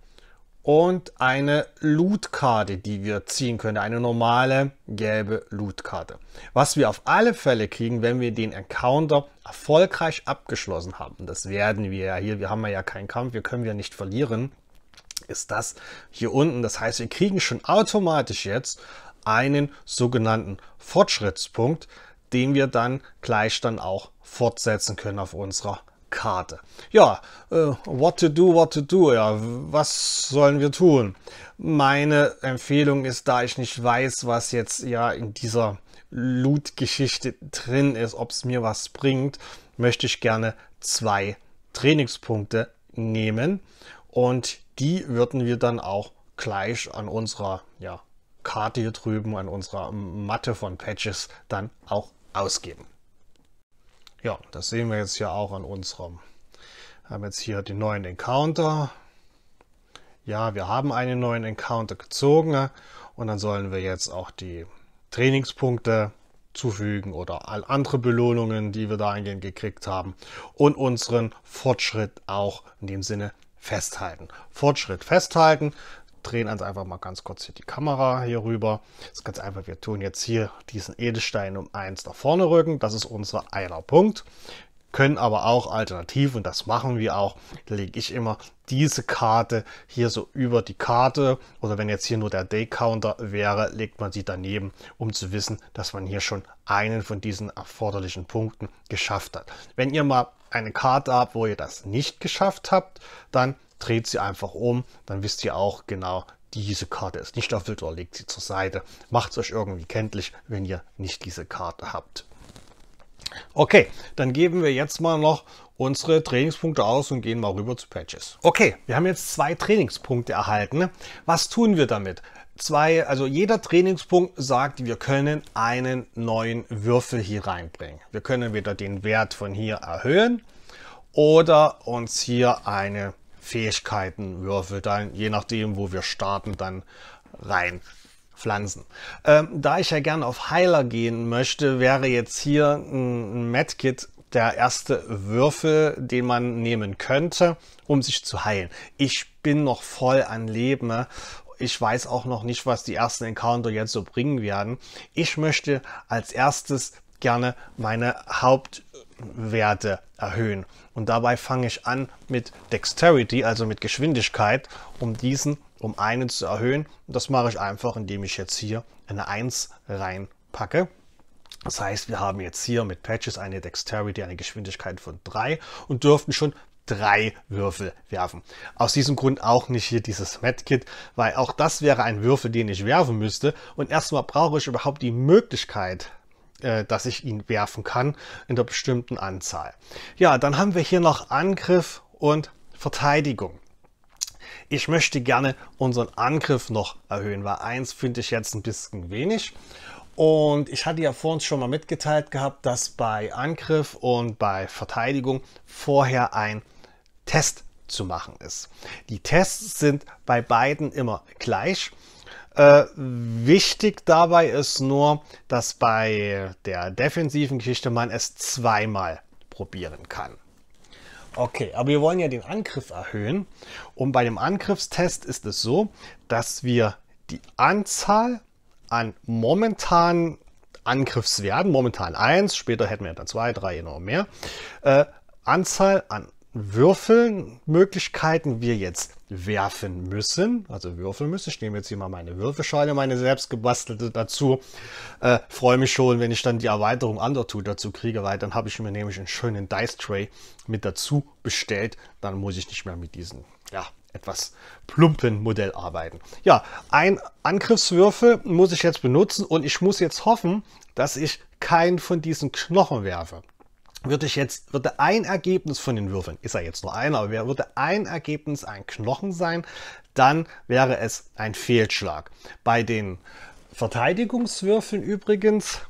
und eine Loot-Karte, die wir ziehen können, eine normale gelbe Loot-Karte. Was wir auf alle Fälle kriegen, wenn wir den Encounter erfolgreich abgeschlossen haben, das werden wir ja hier, wir haben ja keinen Kampf, wir können ja nicht verlieren, ist das hier unten. Das heißt, wir kriegen schon automatisch jetzt einen sogenannten Fortschrittspunkt, den wir dann gleich dann auch fortsetzen können auf unserer Karte. Ja, äh, what to do, what to do, ja, was sollen wir tun? Meine Empfehlung ist, da ich nicht weiß, was jetzt ja in dieser Loot-Geschichte drin ist, ob es mir was bringt, möchte ich gerne zwei Trainingspunkte nehmen und die würden wir dann auch gleich an unserer ja, Karte hier drüben an unserer Matte von Patches dann auch ausgeben. Ja, das sehen wir jetzt hier auch an unserem. Wir haben jetzt hier den neuen Encounter. Ja, wir haben einen neuen Encounter gezogen ne? und dann sollen wir jetzt auch die Trainingspunkte zufügen oder all andere Belohnungen, die wir da eingehen gekriegt haben und unseren Fortschritt auch in dem Sinne festhalten. Fortschritt festhalten drehen also einfach mal ganz kurz hier die Kamera hier rüber. Das ist ganz einfach, wir tun jetzt hier diesen Edelstein um 1 nach vorne rücken. Das ist unser einer Punkt. Können aber auch alternativ, und das machen wir auch, lege ich immer diese Karte hier so über die Karte. Oder wenn jetzt hier nur der Day-Counter wäre, legt man sie daneben, um zu wissen, dass man hier schon einen von diesen erforderlichen Punkten geschafft hat. Wenn ihr mal eine Karte habt, wo ihr das nicht geschafft habt, dann dreht sie einfach um, dann wisst ihr auch genau, diese Karte ist nicht erfüllt oder legt sie zur Seite. Macht es euch irgendwie kenntlich, wenn ihr nicht diese Karte habt. Okay, dann geben wir jetzt mal noch unsere Trainingspunkte aus und gehen mal rüber zu Patches. Okay, wir haben jetzt zwei Trainingspunkte erhalten. Was tun wir damit? Zwei, also jeder Trainingspunkt sagt, wir können einen neuen Würfel hier reinbringen. Wir können wieder den Wert von hier erhöhen oder uns hier eine Fähigkeiten, Würfel dann je nachdem, wo wir starten, dann rein pflanzen. Ähm, da ich ja gerne auf Heiler gehen möchte, wäre jetzt hier ein Medkit der erste Würfel, den man nehmen könnte, um sich zu heilen. Ich bin noch voll an Leben. Ich weiß auch noch nicht, was die ersten Encounter jetzt so bringen werden. Ich möchte als erstes gerne meine Hauptwerte erhöhen. Und dabei fange ich an mit Dexterity, also mit Geschwindigkeit, um diesen um einen zu erhöhen. Und das mache ich einfach, indem ich jetzt hier eine 1 reinpacke. Das heißt, wir haben jetzt hier mit Patches eine Dexterity, eine Geschwindigkeit von 3 und dürften schon drei Würfel werfen. Aus diesem Grund auch nicht hier dieses Medkit, weil auch das wäre ein Würfel, den ich werfen müsste. Und erstmal brauche ich überhaupt die Möglichkeit, äh, dass ich ihn werfen kann in der bestimmten Anzahl. Ja, dann haben wir hier noch Angriff und Verteidigung. Ich möchte gerne unseren Angriff noch erhöhen, weil eins finde ich jetzt ein bisschen wenig. Und ich hatte ja vorhin schon mal mitgeteilt gehabt, dass bei Angriff und bei Verteidigung vorher ein Test zu machen ist. Die Tests sind bei beiden immer gleich. Äh, wichtig dabei ist nur, dass bei der defensiven Geschichte man es zweimal probieren kann. Okay, aber wir wollen ja den Angriff erhöhen. Und bei dem Angriffstest ist es so, dass wir die Anzahl an momentanen Angriffswerten, momentan 1, später hätten wir dann 2, 3 noch mehr, äh, Anzahl an Würfelmöglichkeiten wir jetzt werfen müssen, also würfeln müssen. Ich nehme jetzt hier mal meine Würfelscheine, meine selbstgebastelte dazu. Äh, freue mich schon, wenn ich dann die Erweiterung Undertow dazu kriege, weil dann habe ich mir nämlich einen schönen Dice Tray mit dazu bestellt. Dann muss ich nicht mehr mit diesem, ja, etwas plumpen Modell arbeiten. Ja, ein Angriffswürfel muss ich jetzt benutzen und ich muss jetzt hoffen, dass ich keinen von diesen Knochen werfe würde ich jetzt, würde ein Ergebnis von den Würfeln, ist ja jetzt nur einer, aber würde ein Ergebnis ein Knochen sein, dann wäre es ein Fehlschlag. Bei den Verteidigungswürfeln übrigens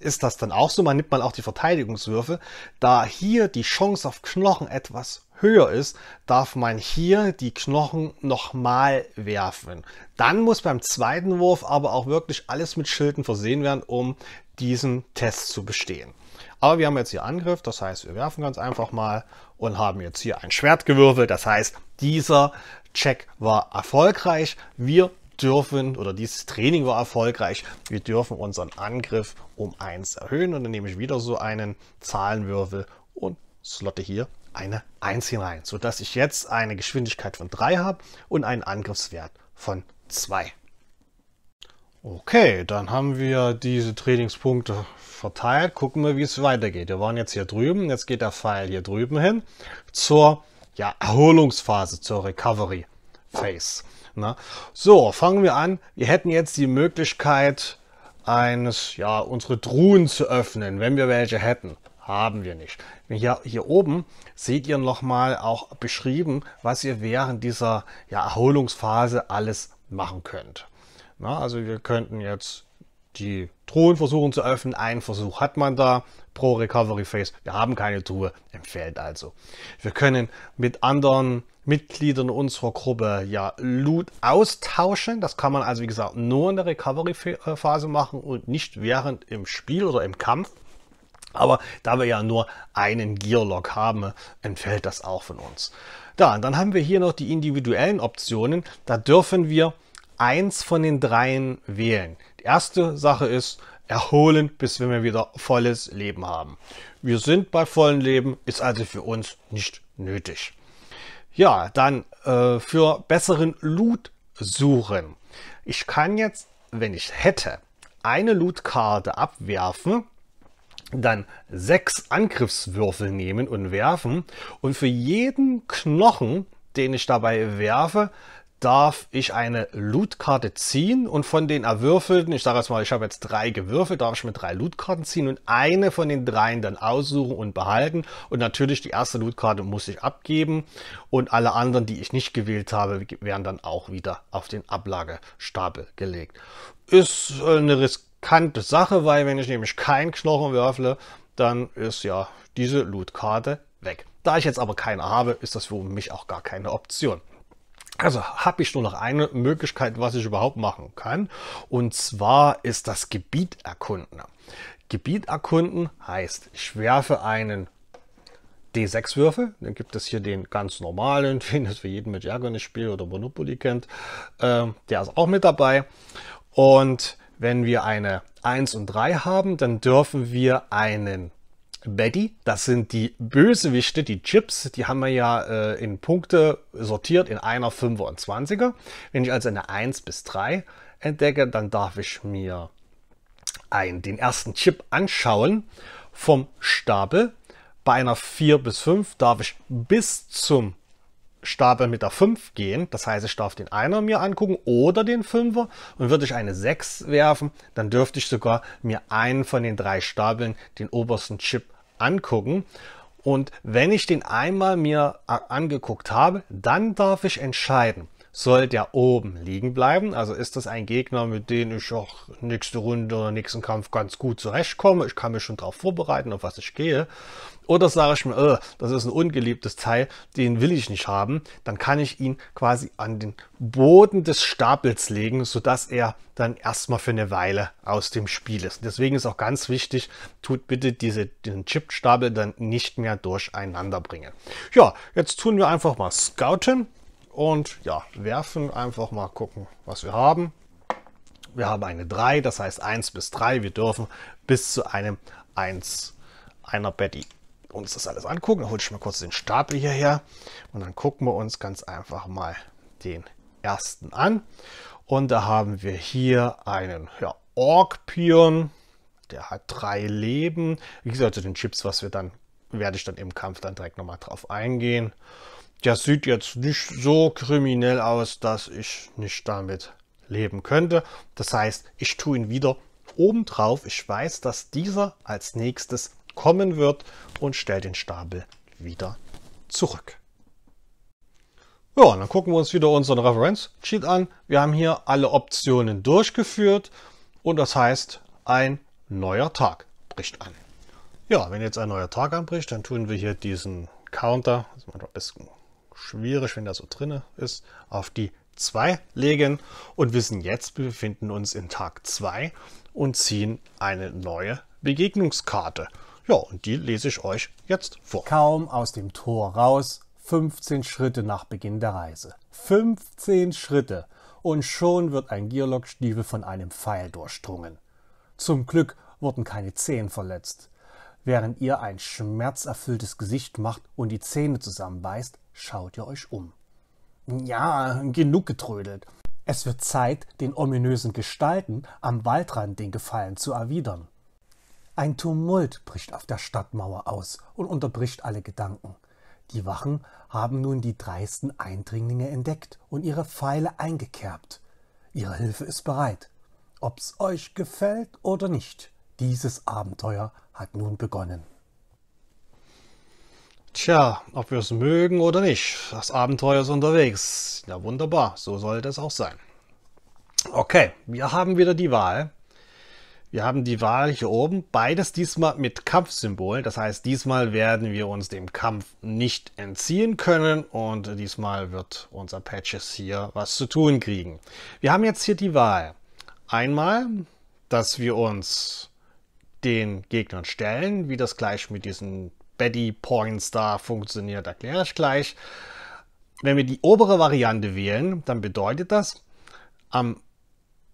ist das dann auch so, man nimmt mal auch die Verteidigungswürfe, da hier die Chance auf Knochen etwas höher ist, darf man hier die Knochen nochmal werfen. Dann muss beim zweiten Wurf aber auch wirklich alles mit Schilden versehen werden, um diesen Test zu bestehen. Aber wir haben jetzt hier Angriff, das heißt, wir werfen ganz einfach mal und haben jetzt hier ein Schwert gewürfelt. Das heißt, dieser Check war erfolgreich. Wir dürfen, oder dieses Training war erfolgreich, wir dürfen unseren Angriff um 1 erhöhen. Und dann nehme ich wieder so einen Zahlenwürfel und slotte hier eine 1 hinein, sodass ich jetzt eine Geschwindigkeit von 3 habe und einen Angriffswert von 2. Okay, dann haben wir diese Trainingspunkte verteilt. Gucken wir, wie es weitergeht. Wir waren jetzt hier drüben. Jetzt geht der Pfeil hier drüben hin zur ja, Erholungsphase, zur Recovery Phase. Na? Ne? So, fangen wir an. Wir hätten jetzt die Möglichkeit eines, ja, unsere Truhen zu öffnen, wenn wir welche hätten. Haben wir nicht. Hier, hier oben seht ihr nochmal auch beschrieben, was ihr während dieser ja, Erholungsphase alles machen könnt. Na, also wir könnten jetzt die Truhen versuchen zu öffnen. Einen Versuch hat man da pro Recovery Phase. Wir haben keine Truhe im also. Wir können mit anderen Mitgliedern unserer Gruppe ja Loot austauschen. Das kann man also wie gesagt nur in der Recovery äh, Phase machen und nicht während im Spiel oder im Kampf. Aber da wir ja nur einen Gearlock haben, entfällt das auch von uns. Da, dann haben wir hier noch die individuellen Optionen. Da dürfen wir eins von den dreien wählen. Die erste Sache ist, erholen, bis wir wieder volles Leben haben. Wir sind bei vollem Leben, ist also für uns nicht nötig. Ja, dann äh, für besseren Loot suchen. Ich kann jetzt, wenn ich hätte, eine Lootkarte abwerfen, dann sechs Angriffswürfel nehmen und werfen und für jeden Knochen, den ich dabei werfe, darf ich eine Lootkarte ziehen und von den erwürfelten, ich sage jetzt mal, ich habe jetzt drei gewürfelt, darf ich mir drei Lootkarten ziehen und eine von den dreien dann aussuchen und behalten. Und natürlich die erste Lootkarte muss ich abgeben und alle anderen, die ich nicht gewählt habe, werden dann auch wieder auf den Ablagestapel gelegt. Ist eine riskante Sache, weil wenn ich nämlich keinen Knochen würfle, dann ist ja diese Lootkarte weg. Da ich jetzt aber keine habe, ist das für mich auch gar keine Option. Also habe ich nur noch eine Möglichkeit, was ich überhaupt machen kann. Und zwar ist das Gebiet erkunden. Gebiet erkunden heißt, ich werfe einen D6-Würfel. Dann gibt es hier den ganz normalen, den es für jeden mit Ärgernis Spiel oder Monopoly kennt. Ähm, der ist auch mit dabei. Und wenn wir eine 1 und 3 haben, dann dürfen wir einen Betty. Das sind die Bösewichte, die Chips. Die haben wir ja äh, in Punkte sortiert in einer 25 er er Wenn ich also eine 1 bis 3 entdecke, dann darf ich mir ein, den ersten Chip anschauen vom Stapel. Bei einer 4 bis 5 darf ich bis zum Stapel mit der 5 gehen, das heißt, ich darf den Einer mir angucken oder den 5er. und würde ich eine 6 werfen, dann dürfte ich sogar mir einen von den drei Stapeln, den obersten Chip, angucken. Und wenn ich den einmal mir äh, angeguckt habe, dann darf ich entscheiden, soll der oben liegen bleiben? Also ist das ein Gegner, mit dem ich auch nächste Runde oder nächsten Kampf ganz gut zurechtkomme? Ich kann mich schon darauf vorbereiten, auf was ich gehe. Oder sage ich mir, oh, das ist ein ungeliebtes Teil, den will ich nicht haben, dann kann ich ihn quasi an den Boden des Stapels legen, sodass er dann erstmal für eine Weile aus dem Spiel ist. Deswegen ist auch ganz wichtig, tut bitte diese, den Chip-Stapel dann nicht mehr durcheinander bringen. Ja, jetzt tun wir einfach mal Scouten und ja, werfen einfach mal gucken, was wir haben. Wir haben eine 3, das heißt 1 bis 3. Wir dürfen bis zu einem 1 einer Betty uns das alles angucken. Da hole ich mal kurz den Stapel hierher und dann gucken wir uns ganz einfach mal den ersten an. Und da haben wir hier einen ja, Orc-Pion, der hat drei Leben. Wie gesagt, zu den Chips, was wir dann, werde ich dann im Kampf dann direkt nochmal drauf eingehen. Der sieht jetzt nicht so kriminell aus, dass ich nicht damit leben könnte. Das heißt, ich tue ihn wieder obendrauf. Ich weiß, dass dieser als nächstes kommen wird und stellt den Stapel wieder zurück. Ja, dann gucken wir uns wieder unseren Referenz-Sheet an. Wir haben hier alle Optionen durchgeführt und das heißt, ein neuer Tag bricht an. Ja, wenn jetzt ein neuer Tag anbricht, dann tun wir hier diesen Counter, das ist manchmal ein bisschen schwierig, wenn der so drin ist, auf die 2 legen und wissen jetzt, wir befinden uns in Tag 2 und ziehen eine neue Begegnungskarte. Ja, und die lese ich euch jetzt vor. Kaum aus dem Tor raus, 15 Schritte nach Beginn der Reise. 15 Schritte und schon wird ein Gearlock-Stiefel von einem Pfeil durchdrungen. Zum Glück wurden keine Zehen verletzt. Während ihr ein schmerzerfülltes Gesicht macht und die Zähne zusammenbeißt, schaut ihr euch um. Ja, genug getrödelt. Es wird Zeit, den ominösen Gestalten am Waldrand den Gefallen zu erwidern. Ein Tumult bricht auf der Stadtmauer aus und unterbricht alle Gedanken. Die Wachen haben nun die dreisten Eindringlinge entdeckt und ihre Pfeile eingekerbt. Ihre Hilfe ist bereit. Ob's euch gefällt oder nicht, dieses Abenteuer hat nun begonnen. Tja, ob wir es mögen oder nicht, das Abenteuer ist unterwegs. Ja, wunderbar, so sollte es auch sein. Okay, wir haben wieder die Wahl. Wir haben die Wahl hier oben, beides diesmal mit Kampfsymbol. Das heißt, diesmal werden wir uns dem Kampf nicht entziehen können und diesmal wird unser Patches hier was zu tun kriegen. Wir haben jetzt hier die Wahl. Einmal, dass wir uns den Gegnern stellen, wie das gleich mit diesen Betty Points da funktioniert, erkläre ich gleich. Wenn wir die obere Variante wählen, dann bedeutet das, am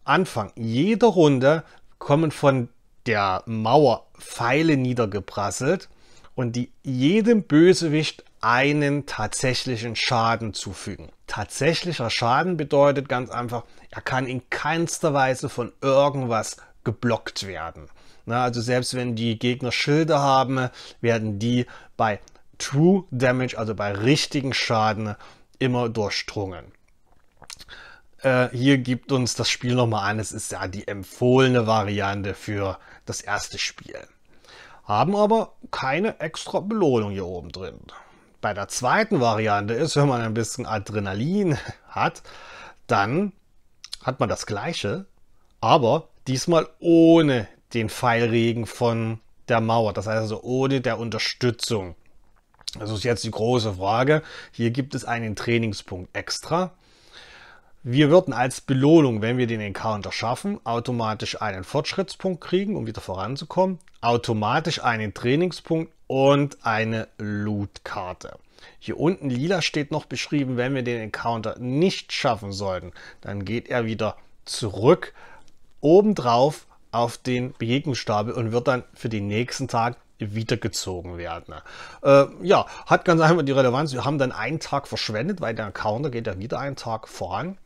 Anfang jeder Runde kommen von der Mauer Pfeile niedergeprasselt und die jedem Bösewicht einen tatsächlichen Schaden zufügen. Tatsächlicher Schaden bedeutet ganz einfach, er kann in keinster Weise von irgendwas geblockt werden. Na, also selbst wenn die Gegner Schilde haben, werden die bei True Damage, also bei richtigen Schaden, immer durchdrungen. Äh, hier gibt uns das Spiel nochmal an. Es ist ja die empfohlene Variante für das erste Spiel. Haben aber keine extra Belohnung hier oben drin. Bei der zweiten Variante ist, wenn man ein bisschen Adrenalin hat, dann hat man das gleiche, aber diesmal ohne den Pfeilregen von der Mauer, das heißt also ohne der Unterstützung. Das ist jetzt die große Frage. Hier gibt es einen Trainingspunkt extra wir würden als Belohnung, wenn wir den Encounter schaffen, automatisch einen Fortschrittspunkt kriegen, um wieder voranzukommen, automatisch einen Trainingspunkt und eine Lootkarte. Hier unten lila steht noch beschrieben, wenn wir den Encounter nicht schaffen sollten, dann geht er wieder zurück obendrauf auf den Begegnungsstapel und wird dann für den nächsten Tag wiedergezogen werden. Äh, ja, hat ganz einfach die Relevanz. Wir haben dann einen Tag verschwendet, weil der Encounter geht ja wieder einen Tag voran.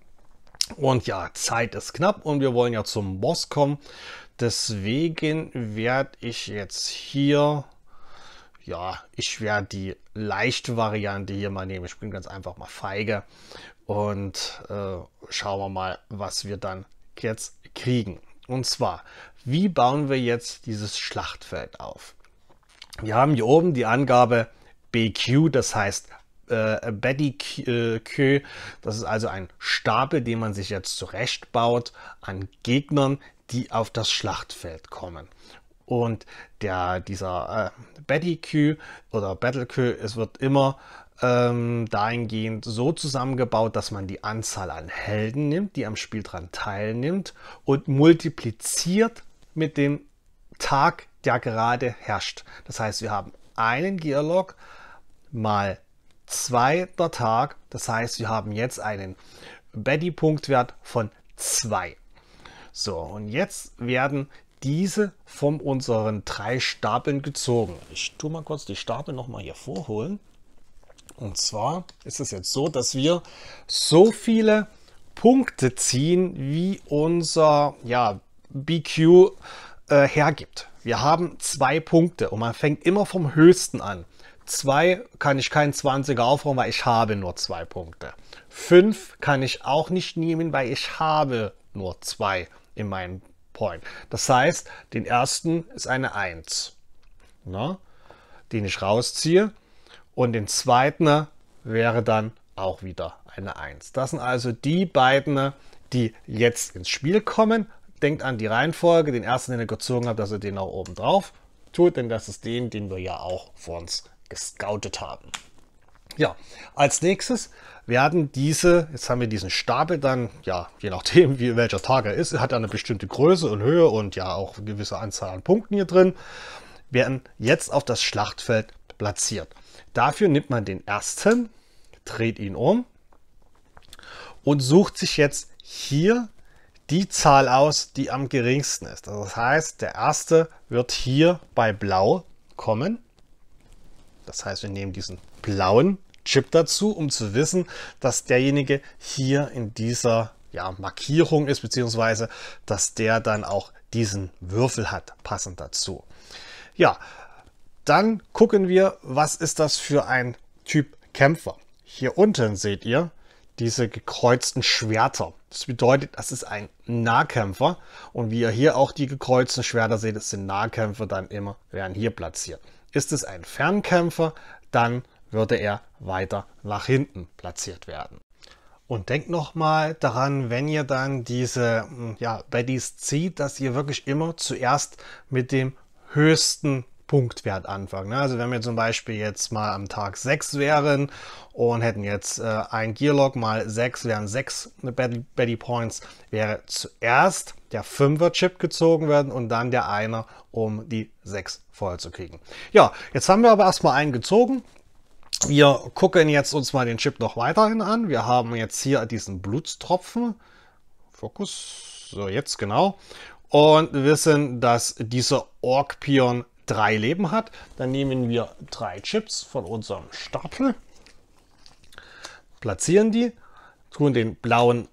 Und ja, Zeit ist knapp und wir wollen ja zum Boss kommen. Deswegen werde ich jetzt hier, ja, ich werde die leichte Variante hier mal nehmen. Ich bin ganz einfach mal feige und äh, schauen wir mal, was wir dann jetzt kriegen. Und zwar, wie bauen wir jetzt dieses Schlachtfeld auf? Wir haben hier oben die Angabe BQ, das heißt äh, Badikö. Äh, das ist also ein Stapel, den man sich jetzt zurechtbaut an Gegnern, die auf das Schlachtfeld kommen. Und der, dieser äh, Badikö oder Battlekö, es wird immer ähm, dahingehend so zusammengebaut, dass man die Anzahl an Helden nimmt, die am Spiel dran teilnimmt und multipliziert mit dem Tag, der gerade herrscht. Das heißt, wir haben einen Gearlog mal zweiter Tag. Das heißt, wir haben jetzt einen Betty-Punktwert von 2. So, und jetzt werden diese von unseren drei Stapeln gezogen. Ich tue mal kurz die Stapel nochmal hier vorholen. Und zwar ist es jetzt so, dass wir so viele Punkte ziehen, wie unser ja, BQ äh, hergibt. Wir haben zwei Punkte und man fängt immer vom höchsten an. 2 kann ich keinen 20er aufräumen, weil ich habe nur zwei Punkte. 5 kann ich auch nicht nehmen, weil ich habe nur zwei in meinem Point. Das heißt, den ersten ist eine 1, ne? den ich rausziehe. Und den zweiten wäre dann auch wieder eine 1. Das sind also die beiden, die jetzt ins Spiel kommen. Denkt an die Reihenfolge, den ersten, den ihr gezogen habt, dass ihr den auch oben drauf tut, denn das ist den, den wir ja auch vor uns gescoutet haben. Ja, als nächstes werden diese, jetzt haben wir diesen Stapel dann, ja, je nachdem, wie, welcher Tag er ist, hat er eine bestimmte Größe und Höhe und ja auch eine gewisse Anzahl an Punkten hier drin, werden jetzt auf das Schlachtfeld platziert. Dafür nimmt man den ersten, dreht ihn um und sucht sich jetzt hier die Zahl aus, die am geringsten ist. Also das heißt, der erste wird hier bei Blau kommen das heißt, wir nehmen diesen blauen Chip dazu, um zu wissen, dass derjenige hier in dieser ja, Markierung ist, beziehungsweise dass der dann auch diesen Würfel hat, passend dazu. Ja, dann gucken wir, was ist das für ein Typ Kämpfer. Hier unten seht ihr diese gekreuzten Schwerter. Das bedeutet, das ist ein Nahkämpfer. Und wie ihr hier auch die gekreuzten Schwerter seht, das sind Nahkämpfer dann immer, werden hier platziert. Ist es ein Fernkämpfer, dann würde er weiter nach hinten platziert werden. Und denkt nochmal daran, wenn ihr dann diese hm, ja, Baddies zieht, dass ihr wirklich immer zuerst mit dem höchsten Punktwert anfangen. Ne? Also wenn wir zum Beispiel jetzt mal am Tag 6 wären und hätten jetzt äh, ein Gearlog mal 6 wären 6 Betty Points, wäre zuerst der 5er Chip gezogen werden und dann der 1er, um die 6 voll zu kriegen. Ja, jetzt haben wir aber erstmal einen gezogen. Wir gucken jetzt uns mal den Chip noch weiterhin an. Wir haben jetzt hier diesen Blutstropfen. Fokus. So, jetzt genau. Und wissen, dass dieser Orc-Pion drei Leben hat. Dann nehmen wir drei Chips von unserem Stapel, platzieren die, tun den blauen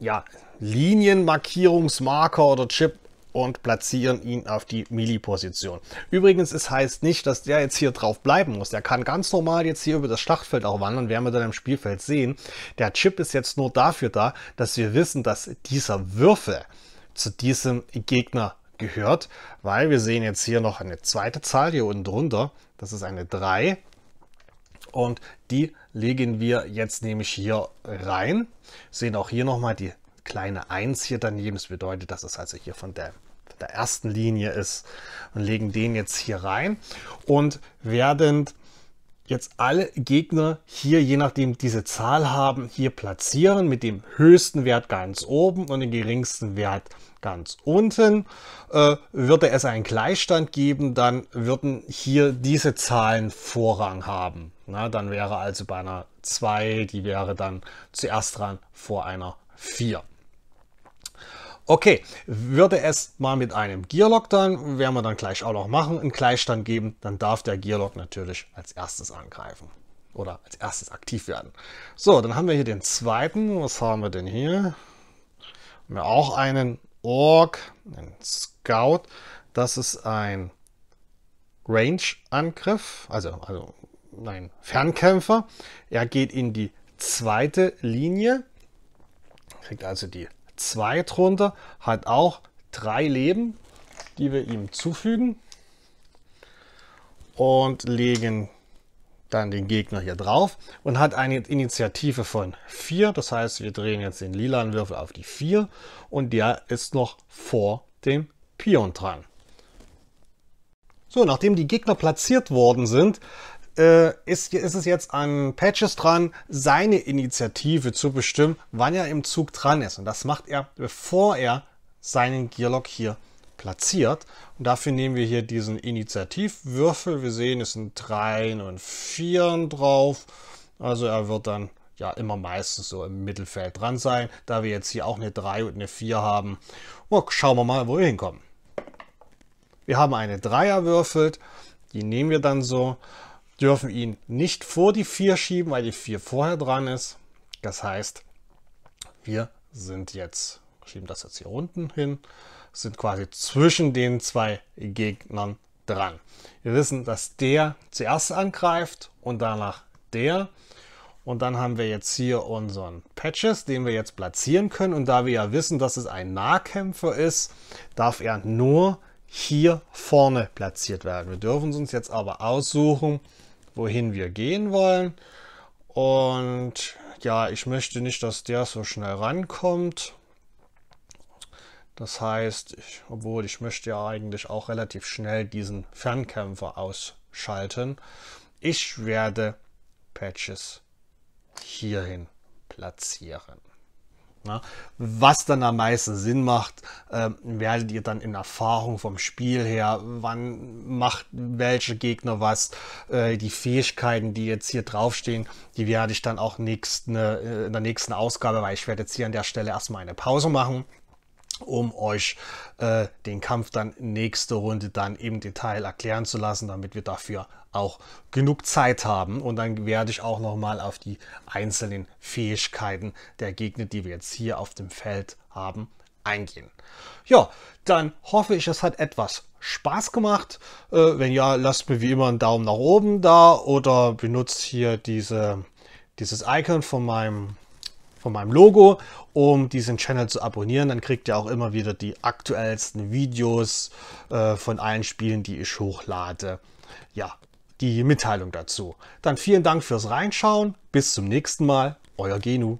ja, Linienmarkierungsmarker oder Chip und platzieren ihn auf die mili position Übrigens, es heißt nicht, dass der jetzt hier drauf bleiben muss. Der kann ganz normal jetzt hier über das Schlachtfeld auch wandern, werden wir dann im Spielfeld sehen. Der Chip ist jetzt nur dafür da, dass wir wissen, dass dieser Würfel zu diesem Gegner gehört, weil wir sehen jetzt hier noch eine zweite Zahl hier unten drunter. Das ist eine 3 und die legen wir jetzt nämlich hier rein. Sehen auch hier nochmal die kleine 1 hier daneben. Das bedeutet, dass es also hier von der, der ersten Linie ist und legen den jetzt hier rein und werden jetzt alle Gegner hier, je nachdem diese Zahl haben, hier platzieren mit dem höchsten Wert ganz oben und dem geringsten Wert ganz unten. Äh, würde es einen Gleichstand geben, dann würden hier diese Zahlen Vorrang haben. Na, dann wäre also bei einer 2, die wäre dann zuerst dran vor einer 4. Okay, würde es mal mit einem Gearlock dann, werden wir dann gleich auch noch machen, einen Gleichstand geben, dann darf der Gearlock natürlich als erstes angreifen oder als erstes aktiv werden. So, dann haben wir hier den zweiten. Was haben wir denn hier? Haben wir auch einen Org, ein Scout. Das ist ein Range-Angriff, also, also nein, Fernkämpfer. Er geht in die zweite Linie, kriegt also die 2 drunter, hat auch drei Leben, die wir ihm zufügen und legen dann den Gegner hier drauf und hat eine Initiative von 4. Das heißt, wir drehen jetzt den lilanen Würfel auf die 4 und der ist noch vor dem Pion dran. So, nachdem die Gegner platziert worden sind, äh, ist, ist es jetzt an Patches dran, seine Initiative zu bestimmen, wann er im Zug dran ist. Und das macht er, bevor er seinen Gearlock hier platziert. Und dafür nehmen wir hier diesen Initiativwürfel. Wir sehen, es sind 3 und 4 drauf. Also er wird dann ja immer meistens so im Mittelfeld dran sein. Da wir jetzt hier auch eine 3 und eine 4 haben, oh, schauen wir mal, wo wir hinkommen. Wir haben eine 3 erwürfelt. Die nehmen wir dann so. Dürfen ihn nicht vor die 4 schieben, weil die 4 vorher dran ist. Das heißt, wir sind jetzt, schieben das jetzt hier unten hin, sind quasi zwischen den zwei Gegnern dran. Wir wissen, dass der zuerst angreift und danach der. Und dann haben wir jetzt hier unseren Patches, den wir jetzt platzieren können. Und da wir ja wissen, dass es ein Nahkämpfer ist, darf er nur hier vorne platziert werden. Wir dürfen uns jetzt aber aussuchen, wohin wir gehen wollen. Und ja, ich möchte nicht, dass der so schnell rankommt. Das heißt, ich, obwohl ich möchte ja eigentlich auch relativ schnell diesen Fernkämpfer ausschalten, ich werde Patches hierhin platzieren. Na, was dann am meisten Sinn macht, äh, werdet ihr dann in Erfahrung vom Spiel her, wann macht welche Gegner was, äh, die Fähigkeiten, die jetzt hier draufstehen, die werde ich dann auch nächsten, ne, äh, in der nächsten Ausgabe, weil ich werde jetzt hier an der Stelle erstmal eine Pause machen um euch äh, den Kampf dann nächste Runde dann im Detail erklären zu lassen, damit wir dafür auch genug Zeit haben. Und dann werde ich auch nochmal auf die einzelnen Fähigkeiten der Gegner, die wir jetzt hier auf dem Feld haben, eingehen. Ja, dann hoffe ich, es hat etwas Spaß gemacht. Äh, wenn ja, lasst mir wie immer einen Daumen nach oben da oder benutzt hier diese, dieses Icon von meinem von meinem Logo, um diesen Channel zu abonnieren. Dann kriegt ihr auch immer wieder die aktuellsten Videos äh, von allen Spielen, die ich hochlade. Ja, die Mitteilung dazu. Dann vielen Dank fürs Reinschauen. Bis zum nächsten Mal. Euer Genu.